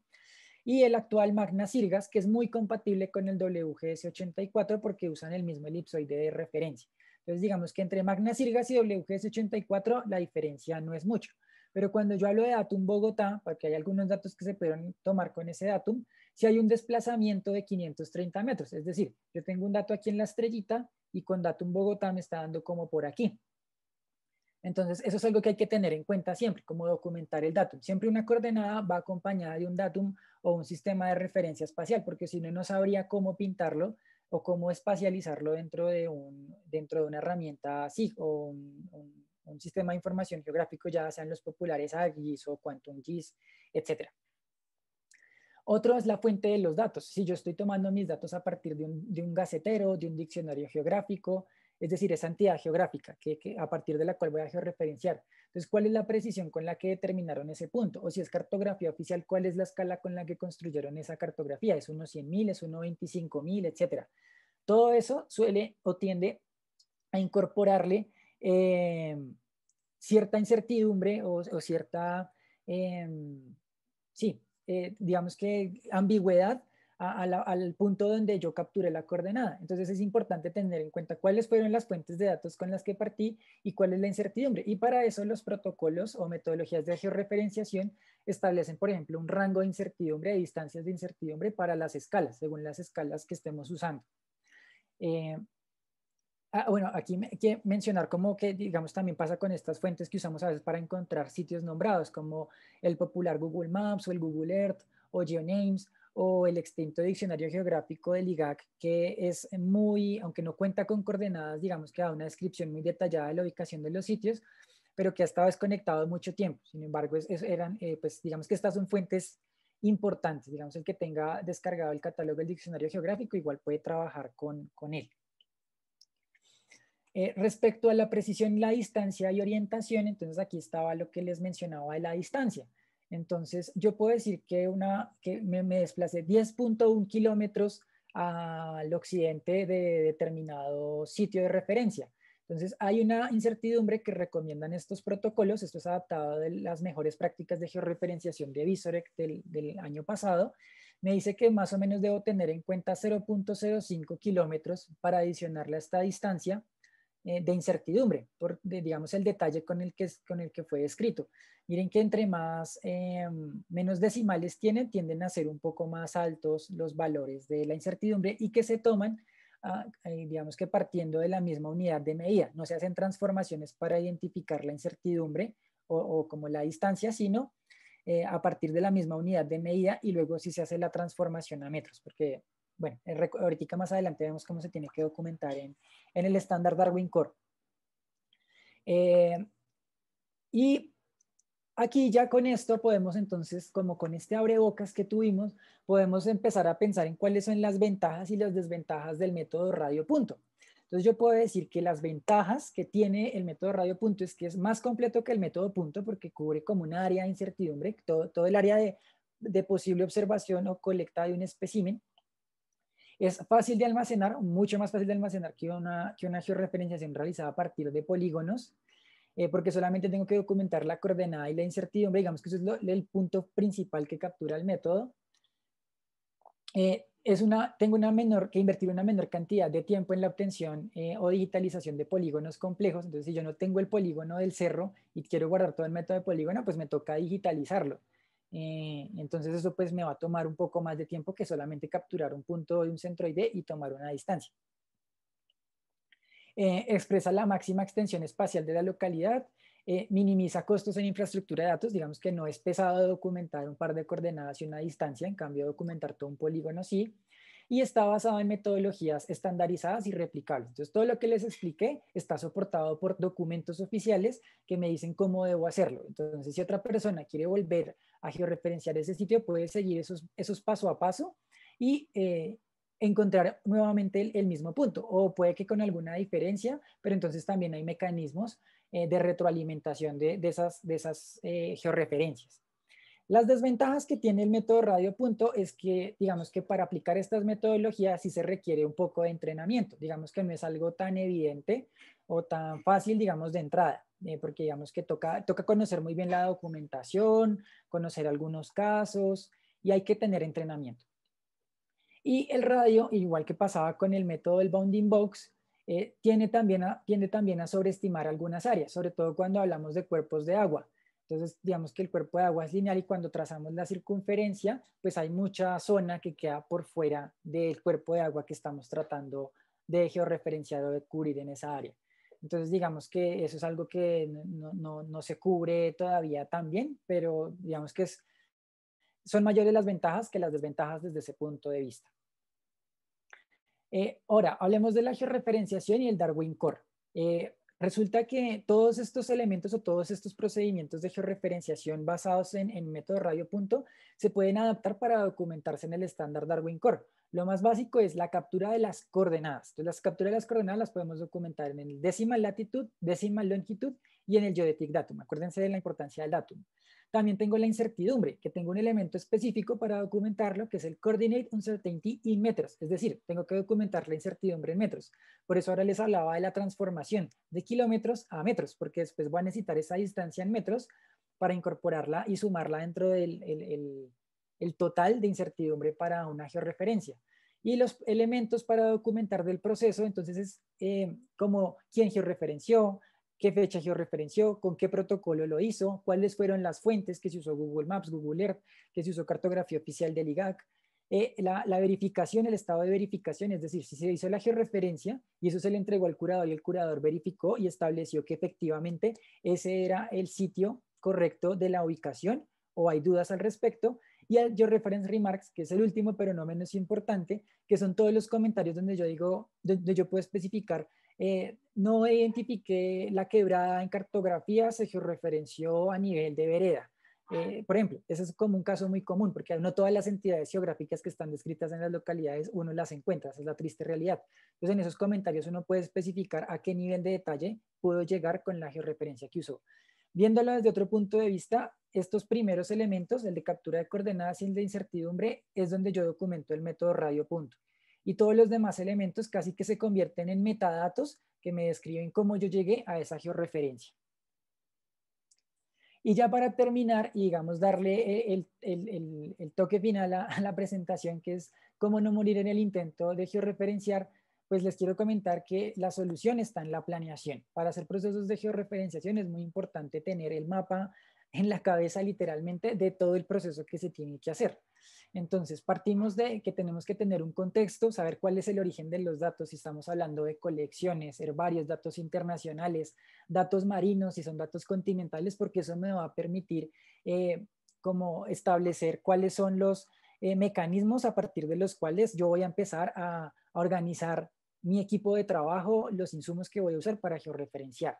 y el actual Magna Sirgas, que es muy compatible con el WGS84 porque usan el mismo elipsoide de referencia. Entonces, digamos que entre Magna Sirgas y WGS84 la diferencia no es mucho. Pero cuando yo hablo de datum Bogotá, porque hay algunos datos que se pueden tomar con ese datum, si hay un desplazamiento de 530 metros, es decir, yo tengo un dato aquí en la estrellita y con datum Bogotá me está dando como por aquí. Entonces, eso es algo que hay que tener en cuenta siempre, cómo documentar el datum. Siempre una coordenada va acompañada de un datum o un sistema de referencia espacial, porque si no, no sabría cómo pintarlo o cómo espacializarlo dentro de, dentro de una herramienta así o un, sistema de información geográfico, ya sean los populares AGIS o Quantum GIS, etc. Otro es la fuente de los datos. Si yo estoy tomando mis datos a partir de un gacetero, de un diccionario geográfico, es decir, esa entidad geográfica que, a partir de la cual voy a georreferenciar. Entonces, ¿cuál es la precisión con la que determinaron ese punto? O si es cartografía oficial, ¿cuál es la escala con la que construyeron esa cartografía? ¿Es unos 100.000, es uno 25.000, etcétera? Todo eso suele o tiende a incorporarle eh, cierta incertidumbre o, cierta, eh, sí, eh, digamos que ambigüedad al punto donde yo capturé la coordenada. Entonces es importante tener en cuenta cuáles fueron las fuentes de datos con las que partí y cuál es la incertidumbre. Y para eso los protocolos o metodologías de georreferenciación establecen, por ejemplo, un rango de incertidumbre, de distancias de incertidumbre para las escalas, según las escalas que estemos usando. Eh, ah, bueno, aquí hay que mencionar como que, digamos, también pasa con estas fuentes que usamos a veces para encontrar sitios nombrados, como el popular Google Maps o el Google Earth o GeoNames o el extinto diccionario geográfico del IGAC, que es muy, aunque no cuenta con coordenadas, digamos que da una descripción muy detallada de la ubicación de los sitios, pero que ha estado desconectado mucho tiempo. Sin embargo, es, eran, eh, pues digamos que estas son fuentes importantes. Digamos, el que tenga descargado el catálogo del diccionario geográfico igual puede trabajar con, con él. Eh, respecto a la precisión, la distancia y orientación, entonces aquí estaba lo que les mencionaba de la distancia. Entonces, yo puedo decir que, una, que me, me desplacé 10.1 kilómetros al occidente de determinado sitio de referencia. Entonces, hay una incertidumbre que recomiendan estos protocolos. Esto es adaptado de las mejores prácticas de georreferenciación de Visorec del, del año pasado. Me dice que más o menos debo tener en cuenta 0.05 kilómetros para adicionarle a esta distancia eh, de incertidumbre, por, digamos, el detalle con el, que, con el que fue escrito. Miren que entre más, eh, menos decimales tienen, tienden a ser un poco más altos los valores de la incertidumbre y que se toman, ah, eh, digamos que partiendo de la misma unidad de medida. No se hacen transformaciones para identificar la incertidumbre o, como la distancia, sino a partir de la misma unidad de medida y luego sí se hace la transformación a metros, porque bueno, ahorita más adelante vemos cómo se tiene que documentar en, el estándar Darwin Core. Eh, y aquí ya con esto podemos entonces, como con este abrebocas que tuvimos, podemos empezar a pensar en cuáles son las ventajas y las desventajas del método radio punto. Entonces yo puedo decir que las ventajas que tiene el método radio punto es que es más completo que el método punto porque cubre como un área de incertidumbre, todo, todo el área de, de posible observación o colecta de un espécimen es fácil de almacenar, mucho más fácil de almacenar que una, que una georreferenciación realizada a partir de polígonos, eh, porque solamente tengo que documentar la coordenada y la incertidumbre, digamos que eso es el punto principal que captura el método. Eh, es una, tengo una menor, que invertir una menor cantidad de tiempo en la obtención eh, o digitalización de polígonos complejos. Entonces, si yo no tengo el polígono del cerro y quiero guardar todo el método de polígono, pues me toca digitalizarlo. Eh, entonces eso pues me va a tomar un poco más de tiempo que solamente capturar un punto de un centroide y tomar una distancia. Eh, expresa la máxima extensión espacial de la localidad, eh, minimiza costos en infraestructura de datos, digamos que no es pesado documentar un par de coordenadas y una distancia, en cambio documentar todo un polígono sí, y está basado en metodologías estandarizadas y replicables. Entonces, todo lo que les expliqué está soportado por documentos oficiales que me dicen cómo debo hacerlo. Entonces, si otra persona quiere volver a georreferenciar ese sitio, puede seguir esos, esos paso a paso y eh, encontrar nuevamente el, mismo punto o puede que con alguna diferencia, pero entonces también hay mecanismos eh, de retroalimentación de, de esas, de eh, georreferencias. Las desventajas que tiene el método radio punto es que, digamos que para aplicar estas metodologías sí se requiere un poco de entrenamiento, digamos que no es algo tan evidente o tan fácil, digamos, de entrada, eh, porque digamos que toca, toca conocer muy bien la documentación, conocer algunos casos y hay que tener entrenamiento. Y el radio, igual que pasaba con el método del Bounding Box, eh, tiene también tiende también a sobreestimar algunas áreas, sobre todo cuando hablamos de cuerpos de agua entonces, digamos que el cuerpo de agua es lineal y cuando trazamos la circunferencia, pues hay mucha zona que queda por fuera del cuerpo de agua que estamos tratando de georreferenciar o de cubrir en esa área. Entonces, digamos que eso es algo que no, no, no se cubre todavía tan bien, pero digamos que es, son mayores las ventajas que las desventajas desde ese punto de vista. Eh, ahora, hablemos de la georreferenciación y el Darwin Core. Eh, Resulta que todos estos elementos o todos estos procedimientos de georreferenciación basados en, método radio punto se pueden adaptar para documentarse en el estándar Darwin Core. Lo más básico es la captura de las coordenadas. Entonces, las capturas de las coordenadas las podemos documentar en el decimal latitud, decimal longitud y en el geodetic datum. Acuérdense de la importancia del datum. También tengo la incertidumbre, que tengo un elemento específico para documentarlo, que es el coordinate uncertainty in metros, es decir, tengo que documentar la incertidumbre en metros. Por eso ahora les hablaba de la transformación de kilómetros a metros, porque después voy a necesitar esa distancia en metros para incorporarla y sumarla dentro del total de incertidumbre para una georreferencia y los elementos para documentar del proceso, entonces es eh, como quién georreferenció, qué fecha georreferenció, con qué protocolo lo hizo, cuáles fueron las fuentes que se usó Google Maps, Google Earth, que se usó cartografía oficial del IGAC, eh, la, verificación, el estado de verificación, es decir, si se hizo la georreferencia y eso se le entregó al curador y el curador verificó y estableció que efectivamente ese era el sitio correcto de la ubicación o hay dudas al respecto. Y el georeference remarks, que es el último pero no menos importante, que son todos los comentarios donde yo digo, donde yo puedo especificar eh, no identifiqué la quebrada en cartografía, se georreferenció a nivel de vereda. Eh, por ejemplo, ese es como un caso muy común, porque no todas las entidades geográficas que están descritas en las localidades uno las encuentra, esa es la triste realidad. Entonces, en esos comentarios uno puede especificar a qué nivel de detalle pudo llegar con la georreferencia que usó. Viéndolo desde otro punto de vista, estos primeros elementos, el de captura de coordenadas y el de incertidumbre, es donde yo documento el método radio punto y todos los demás elementos casi que se convierten en metadatos que me describen cómo yo llegué a esa georreferencia. Y ya para terminar y digamos darle eh, el, toque final a, a, la presentación que es cómo no morir en el intento de georreferenciar, pues les quiero comentar que la solución está en la planeación. Para hacer procesos de georreferenciación es muy importante tener el mapa en la cabeza literalmente de todo el proceso que se tiene que hacer. Entonces, partimos de que tenemos que tener un contexto, saber cuál es el origen de los datos, si estamos hablando de colecciones, herbarios, datos internacionales, datos marinos, si son datos continentales, porque eso me va a permitir eh, como establecer cuáles son los eh, mecanismos a partir de los cuales yo voy a empezar a organizar mi equipo de trabajo, los insumos que voy a usar para georreferenciar.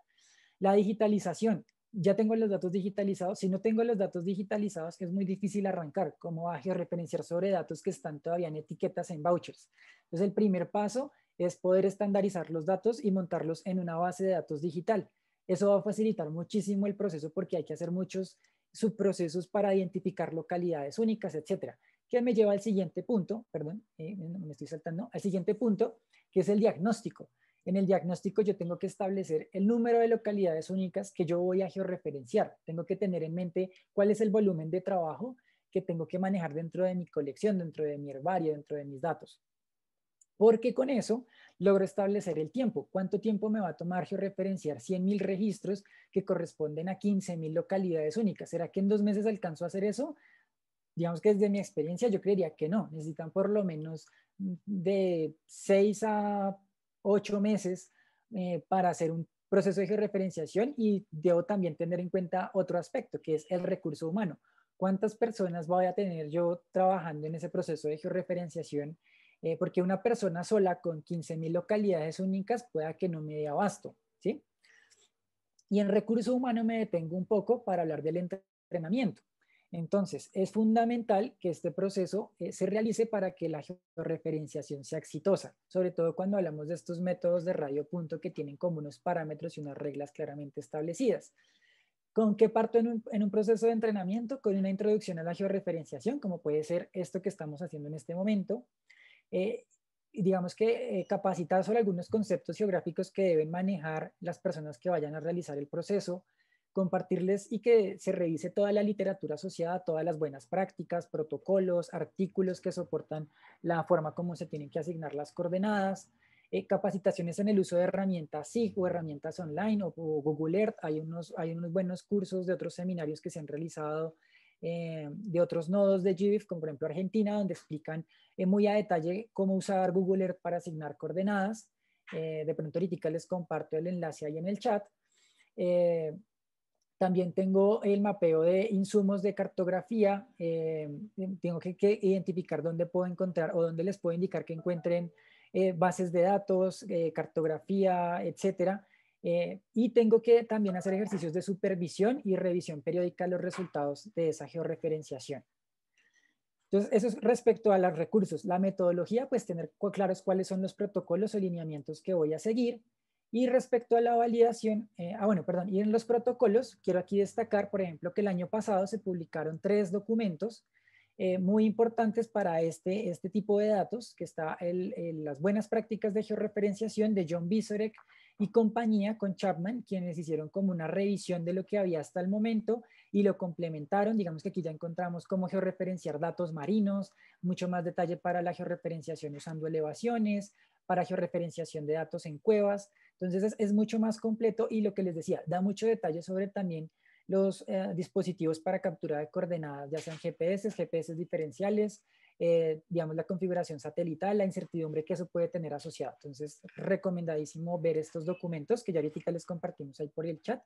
La digitalización, ya tengo los datos digitalizados. Si no tengo los datos digitalizados, es muy difícil arrancar, como a referenciar sobre datos que están todavía en etiquetas en vouchers. Entonces, el primer paso es poder estandarizar los datos y montarlos en una base de datos digital. Eso va a facilitar muchísimo el proceso porque hay que hacer muchos subprocesos para identificar localidades únicas, etcétera. Que me lleva al siguiente punto, perdón, eh, me estoy saltando, al siguiente punto, que es el diagnóstico. En el diagnóstico yo tengo que establecer el número de localidades únicas que yo voy a georreferenciar. Tengo que tener en mente cuál es el volumen de trabajo que tengo que manejar dentro de mi colección, dentro de mi herbario, dentro de mis datos. Porque con eso logro establecer el tiempo. ¿Cuánto tiempo me va a tomar georreferenciar 100.000 registros que corresponden a 15.000 localidades únicas? ¿Será que en dos meses alcanzo a hacer eso? digamos que desde mi experiencia yo creería que no, necesitan por lo menos de 6 a ocho meses eh, para hacer un proceso de georreferenciación y debo también tener en cuenta otro aspecto, que es el recurso humano. ¿Cuántas personas voy a tener yo trabajando en ese proceso de georreferenciación? Eh, porque una persona sola con 15.000 localidades únicas pueda que no me dé abasto, Y en recurso humano me detengo un poco para hablar del entrenamiento. Entonces, es fundamental que este proceso eh, se realice para que la georreferenciación sea exitosa, sobre todo cuando hablamos de estos métodos de radio punto que tienen como unos parámetros y unas reglas claramente establecidas. ¿Con qué parto en un, proceso de entrenamiento? Con una introducción a la georreferenciación, como puede ser esto que estamos haciendo en este momento. Eh, digamos que eh, capacitar sobre algunos conceptos geográficos que deben manejar las personas que vayan a realizar el proceso, compartirles y que se revise toda la literatura asociada, todas las buenas prácticas, protocolos, artículos que soportan la forma como se tienen que asignar las coordenadas, eh, capacitaciones en el uso de herramientas SIG o herramientas online o, Google Earth. Hay unos, hay unos buenos cursos de otros seminarios que se han realizado eh, de otros nodos de GBIF, como por ejemplo Argentina, donde explican eh, muy a detalle cómo usar Google Earth para asignar coordenadas. de pronto ahorita les comparto el enlace ahí en el chat. Eh, también tengo el mapeo de insumos de cartografía. Eh, em, tengo que, identificar dónde puedo encontrar o dónde les puedo indicar que encuentren eh, bases de datos, eh, cartografía, etcétera. y tengo que también hacer ejercicios de supervisión y revisión periódica de los resultados de esa georreferenciación. Entonces, eso es respecto a los recursos. La metodología, pues tener claros cuáles son los protocolos o lineamientos que voy a seguir y respecto a la validación, eh, ah, bueno, perdón, y en los protocolos, quiero aquí destacar, por ejemplo, que el año pasado se publicaron tres documentos eh, muy importantes para este, este tipo de datos, que está las buenas prácticas de georreferenciación de John Visorek y compañía con Chapman, quienes hicieron como una revisión de lo que había hasta el momento y lo complementaron. Digamos que aquí ya encontramos cómo georreferenciar datos marinos, mucho más detalle para la georreferenciación usando elevaciones, para georreferenciación de datos en cuevas. Entonces es, mucho más completo y lo que les decía, da mucho detalle sobre también los eh, dispositivos para captura de coordenadas, ya sean GPS, GPS diferenciales, eh, digamos, la configuración satelital, la incertidumbre que eso puede tener asociado. Entonces, recomendadísimo ver estos documentos que ya ahorita les compartimos ahí por el chat.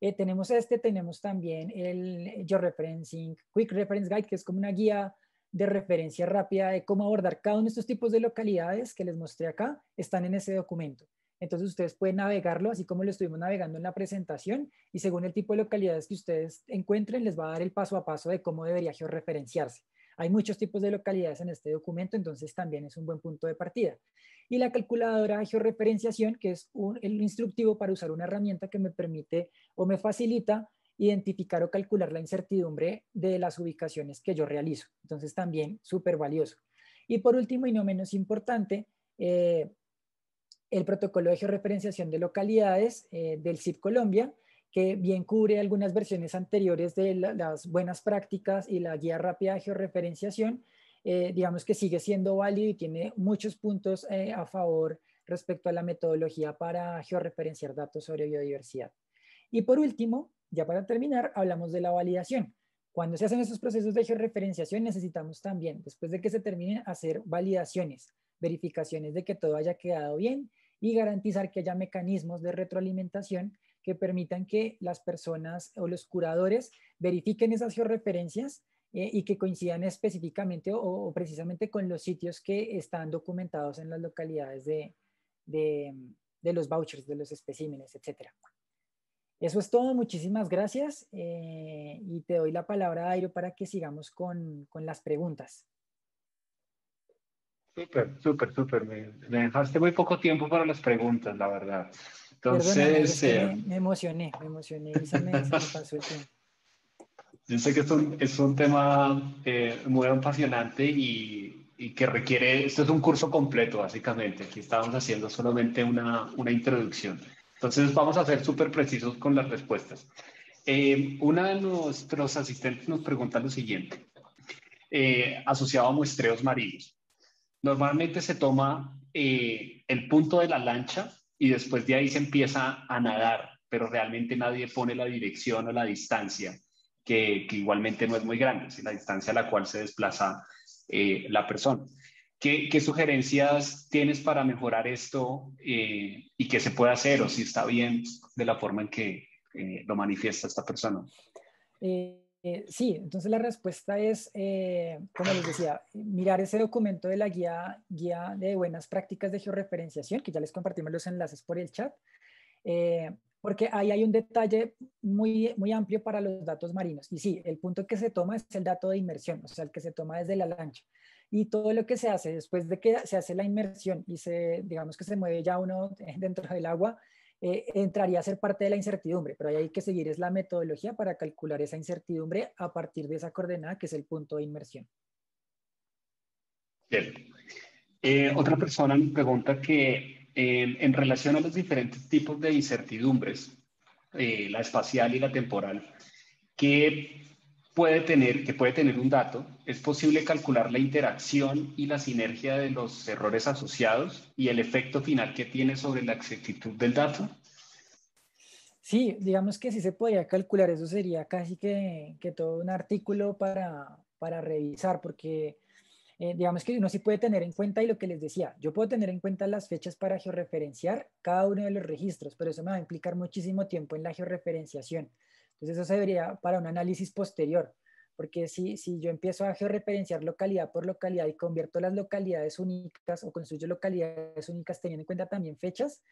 Eh, tenemos este, tenemos también el Georeferencing Quick Reference Guide, que es como una guía de referencia rápida de cómo abordar cada uno de estos tipos de localidades que les mostré acá, están en ese documento. Entonces ustedes pueden navegarlo así como lo estuvimos navegando en la presentación y según el tipo de localidades que ustedes encuentren les va a dar el paso a paso de cómo debería georreferenciarse. Hay muchos tipos de localidades en este documento, entonces también es un buen punto de partida. Y la calculadora de georreferenciación, que es un, el instructivo para usar una herramienta que me permite o me facilita identificar o calcular la incertidumbre de las ubicaciones que yo realizo. Entonces también súper valioso. Y por último y no menos importante, eh, el protocolo de georreferenciación de localidades eh, del CIP Colombia, que bien cubre algunas versiones anteriores de las buenas prácticas y la guía rápida de georreferenciación, eh, digamos que sigue siendo válido y tiene muchos puntos a favor respecto a la metodología para georreferenciar datos sobre biodiversidad. Y por último, ya para terminar, hablamos de la validación. Cuando se hacen esos procesos de georreferenciación, necesitamos también, después de que se terminen, hacer validaciones, verificaciones de que todo haya quedado bien y garantizar que haya mecanismos de retroalimentación que permitan que las personas o los curadores verifiquen esas georreferencias eh, y que coincidan específicamente o, precisamente con los sitios que están documentados en las localidades de, de los vouchers, de los especímenes, etcétera. Eso es todo, muchísimas gracias eh, y te doy la palabra, Airo, para que sigamos con, con las preguntas. Súper, súper, súper. Me, dejaste muy poco tiempo para las preguntas, la verdad. Entonces... Eh, me, emocioné, me emocioné <laughs> Yo sé que es un, es un tema eh, muy apasionante y, y, que requiere, esto es un curso completo básicamente, aquí estamos haciendo solamente una, una introducción. Entonces vamos a ser súper precisos con las respuestas. Eh, una de nuestros asistentes nos pregunta lo siguiente, eh, asociado a muestreos marinos. Normalmente se toma eh, el punto de la lancha y después de ahí se empieza a nadar, pero realmente nadie pone la dirección o la distancia, que, que igualmente no es muy grande, es la distancia a la cual se desplaza la persona. ¿Qué, sugerencias tienes para mejorar esto eh, y qué se puede hacer o si está bien de la forma en que eh, lo manifiesta esta persona? Eh, sí, entonces la respuesta es, como les decía, mirar ese documento de la guía, guía de buenas prácticas de georreferenciación, que ya les compartimos los enlaces por el chat, porque ahí hay un detalle muy, muy amplio para los datos marinos. Y sí, el punto que se toma es el dato de inmersión, o sea, el que se toma desde la lancha y todo lo que se hace después de que se hace la inmersión y se, digamos que se mueve ya uno <laughs> dentro del agua, eh, entraría a ser parte de la incertidumbre, pero ahí hay que seguir es la metodología para calcular esa incertidumbre a partir de esa coordenada que es el punto de inmersión. Bien. Eh, otra persona me pregunta que eh, en relación a los diferentes tipos de incertidumbres, la espacial y la temporal, ¿qué puede tener, que puede tener un dato, es posible calcular la interacción y la sinergia de los errores asociados y el efecto final que tiene sobre la exactitud del dato. Sí, digamos que sí se podría calcular, eso sería casi que, que todo un artículo para, para revisar, porque eh, digamos que uno sí puede tener en cuenta, y lo que les decía, yo puedo tener en cuenta las fechas para georreferenciar cada uno de los registros, pero eso me va a implicar muchísimo tiempo en la georreferenciación. Entonces eso se debería para un análisis posterior, porque si, si yo empiezo a georreferenciar localidad por localidad y convierto las localidades únicas o construyo localidades únicas teniendo en cuenta también fechas,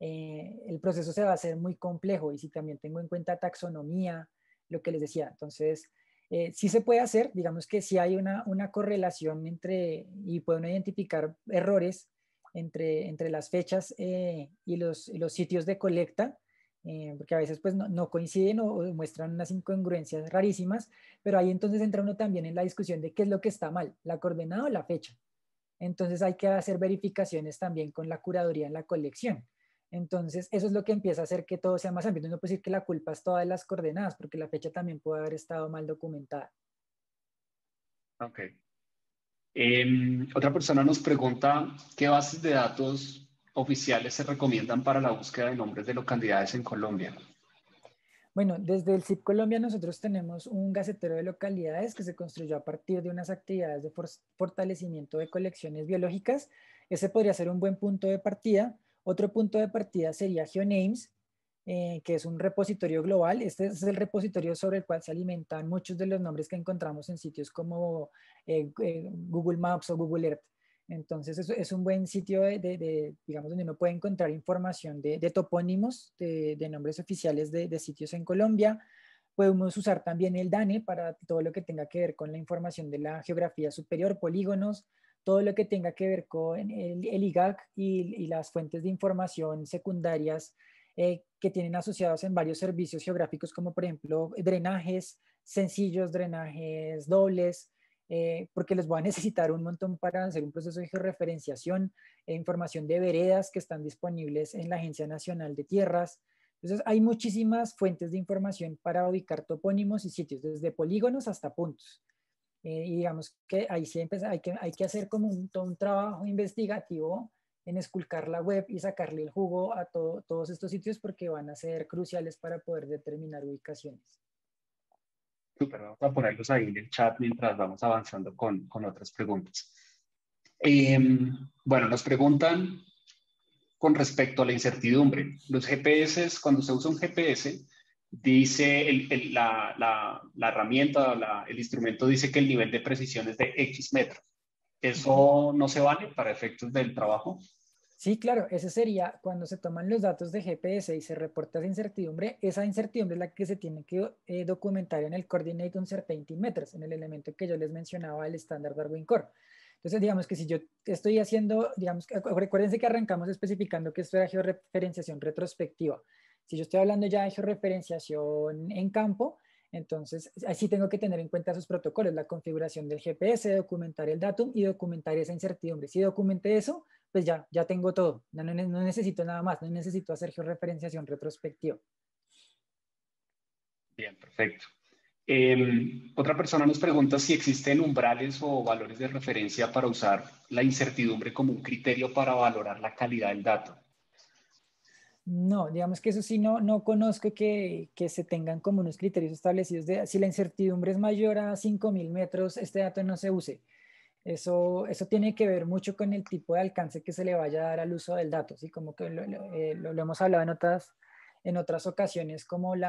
eh, el proceso se va a hacer muy complejo y si también tengo en cuenta taxonomía, lo que les decía, entonces eh, sí se puede hacer, digamos que sí hay una, una correlación entre, y pueden identificar errores entre, entre las fechas eh, y, los, y los sitios de colecta, eh, porque a veces pues no, coinciden o, muestran unas incongruencias rarísimas, pero ahí entonces entra uno también en la discusión de qué es lo que está mal, la coordenada o la fecha. Entonces hay que hacer verificaciones también con la curaduría en la colección. Entonces eso es lo que empieza a hacer que todo sea más amplio. No puede decir que la culpa es toda de las coordenadas, porque la fecha también puede haber estado mal documentada. Ok. Em, otra persona nos pregunta qué bases de datos oficiales se recomiendan para la búsqueda de nombres de localidades en Colombia? Bueno, desde el CIP Colombia nosotros tenemos un gacetero de localidades que se construyó a partir de unas actividades de fortalecimiento de colecciones biológicas. Ese podría ser un buen punto de partida. Otro punto de partida sería GeoNames, eh, que es un repositorio global. Este es el repositorio sobre el cual se alimentan muchos de los nombres que encontramos en sitios como eh, eh, Google Maps o Google Earth. Entonces es, un buen sitio digamos, donde uno puede encontrar información de, topónimos, de, nombres oficiales de, sitios en Colombia. Podemos usar también el DANE para todo lo que tenga que ver con la información de la geografía superior, polígonos, todo lo que tenga que ver con el, IGAC y, las fuentes de información secundarias eh, que tienen asociados en varios servicios geográficos, como por ejemplo drenajes sencillos, drenajes dobles, eh, porque les voy a necesitar un montón para hacer un proceso de georreferenciación, e información de veredas que están disponibles en la Agencia Nacional de Tierras. Entonces, hay muchísimas fuentes de información para ubicar topónimos y sitios, desde polígonos hasta puntos. Eh, y digamos que ahí sí hay que, hay que hacer como un, trabajo investigativo en esculcar la web y sacarle el jugo a todos estos sitios porque van a ser cruciales para poder determinar ubicaciones. Super, vamos a ponerlos ahí en el chat mientras vamos avanzando con, con otras preguntas. Em, bueno, nos preguntan con respecto a la incertidumbre. Los GPS, cuando se usa un GPS, dice la, la, herramienta, el instrumento dice que el nivel de precisión es de X metro. ¿Eso no se vale para efectos del trabajo? Sí, claro, ese sería cuando se toman los datos de GPS y se reporta esa incertidumbre, esa incertidumbre es la que se tiene que eh, documentar en el Coordinate Uncertainty Meters, en el elemento que yo les mencionaba el estándar Darwin Core. Entonces, digamos que si yo estoy haciendo, digamos, recuérdense que arrancamos especificando que esto era georreferenciación retrospectiva. Si yo estoy hablando ya de georreferenciación en campo, entonces, así tengo que tener en cuenta esos protocolos, la configuración del GPS, documentar el datum y documentar esa incertidumbre. Si documente eso, pues ya, ya tengo todo, no, necesito nada más, no necesito hacer georreferenciación retrospectiva. Bien, perfecto. Em, otra persona nos pregunta si existen umbrales o valores de referencia para usar la incertidumbre como un criterio para valorar la calidad del dato. No, digamos que eso sí no, no conozco que, que se tengan como unos criterios establecidos de si la incertidumbre es mayor a 5.000 metros, este dato no se use. Eso, tiene que ver mucho con el tipo de alcance que se le vaya a dar al uso del dato, y Como que eh, lo, hemos hablado en otras, en otras ocasiones, como el,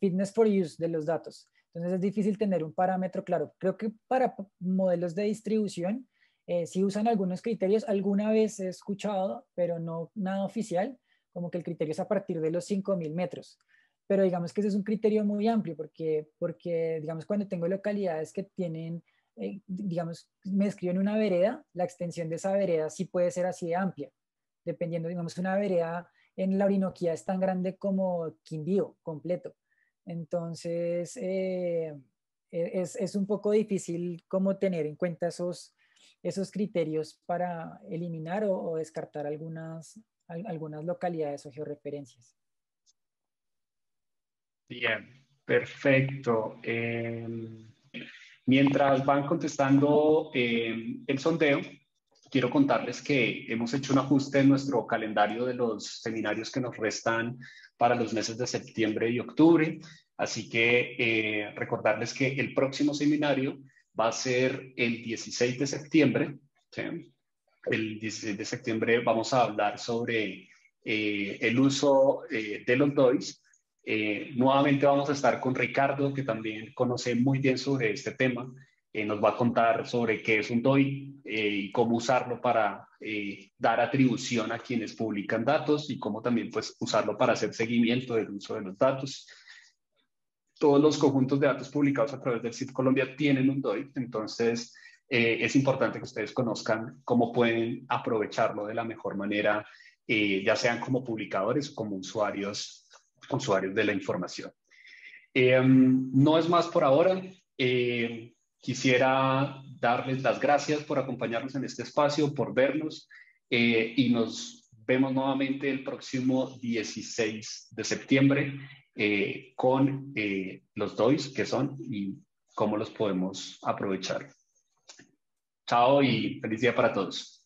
fitness for use de los datos. Entonces es difícil tener un parámetro claro. Creo que para modelos de distribución, eh, si usan algunos criterios, alguna vez he escuchado, pero no nada oficial, como que el criterio es a partir de los 5.000 metros. Pero digamos que ese es un criterio muy amplio porque, porque digamos, cuando tengo localidades que tienen eh, digamos, me en una vereda, la extensión de esa vereda sí puede ser así de amplia, dependiendo, digamos, una vereda en la Orinoquía es tan grande como Quindío completo. Entonces, eh, e, es, un poco difícil como tener en cuenta esos, esos criterios para eliminar o, descartar algunas, algunas localidades o georreferencias. Bien, perfecto. Em, Mientras van contestando eh, el sondeo, quiero contarles que hemos hecho un ajuste en nuestro calendario de los seminarios que nos restan para los meses de septiembre y octubre. Así que eh, recordarles que el próximo seminario va a ser el 16 de septiembre. El 16 de septiembre vamos a hablar sobre eh, el uso de los DOIs eh, nuevamente vamos a estar con Ricardo, que también conoce muy bien sobre este tema. Eh, nos va a contar sobre qué es un DOI eh, y cómo usarlo para dar atribución a quienes publican datos y cómo también pues, usarlo para hacer seguimiento del uso de los datos. Todos los conjuntos de datos publicados a través del sitio Colombia tienen un DOI, entonces es importante que ustedes conozcan cómo pueden aprovecharlo de la mejor manera, ya sean como publicadores o como usuarios usuarios de la información. Eh, no es más por ahora. Eh, quisiera darles las gracias por acompañarnos en este espacio, por vernos eh, y nos vemos nuevamente el próximo 16 de septiembre con los DOIs que son y cómo los podemos aprovechar. Chao y feliz día para todos.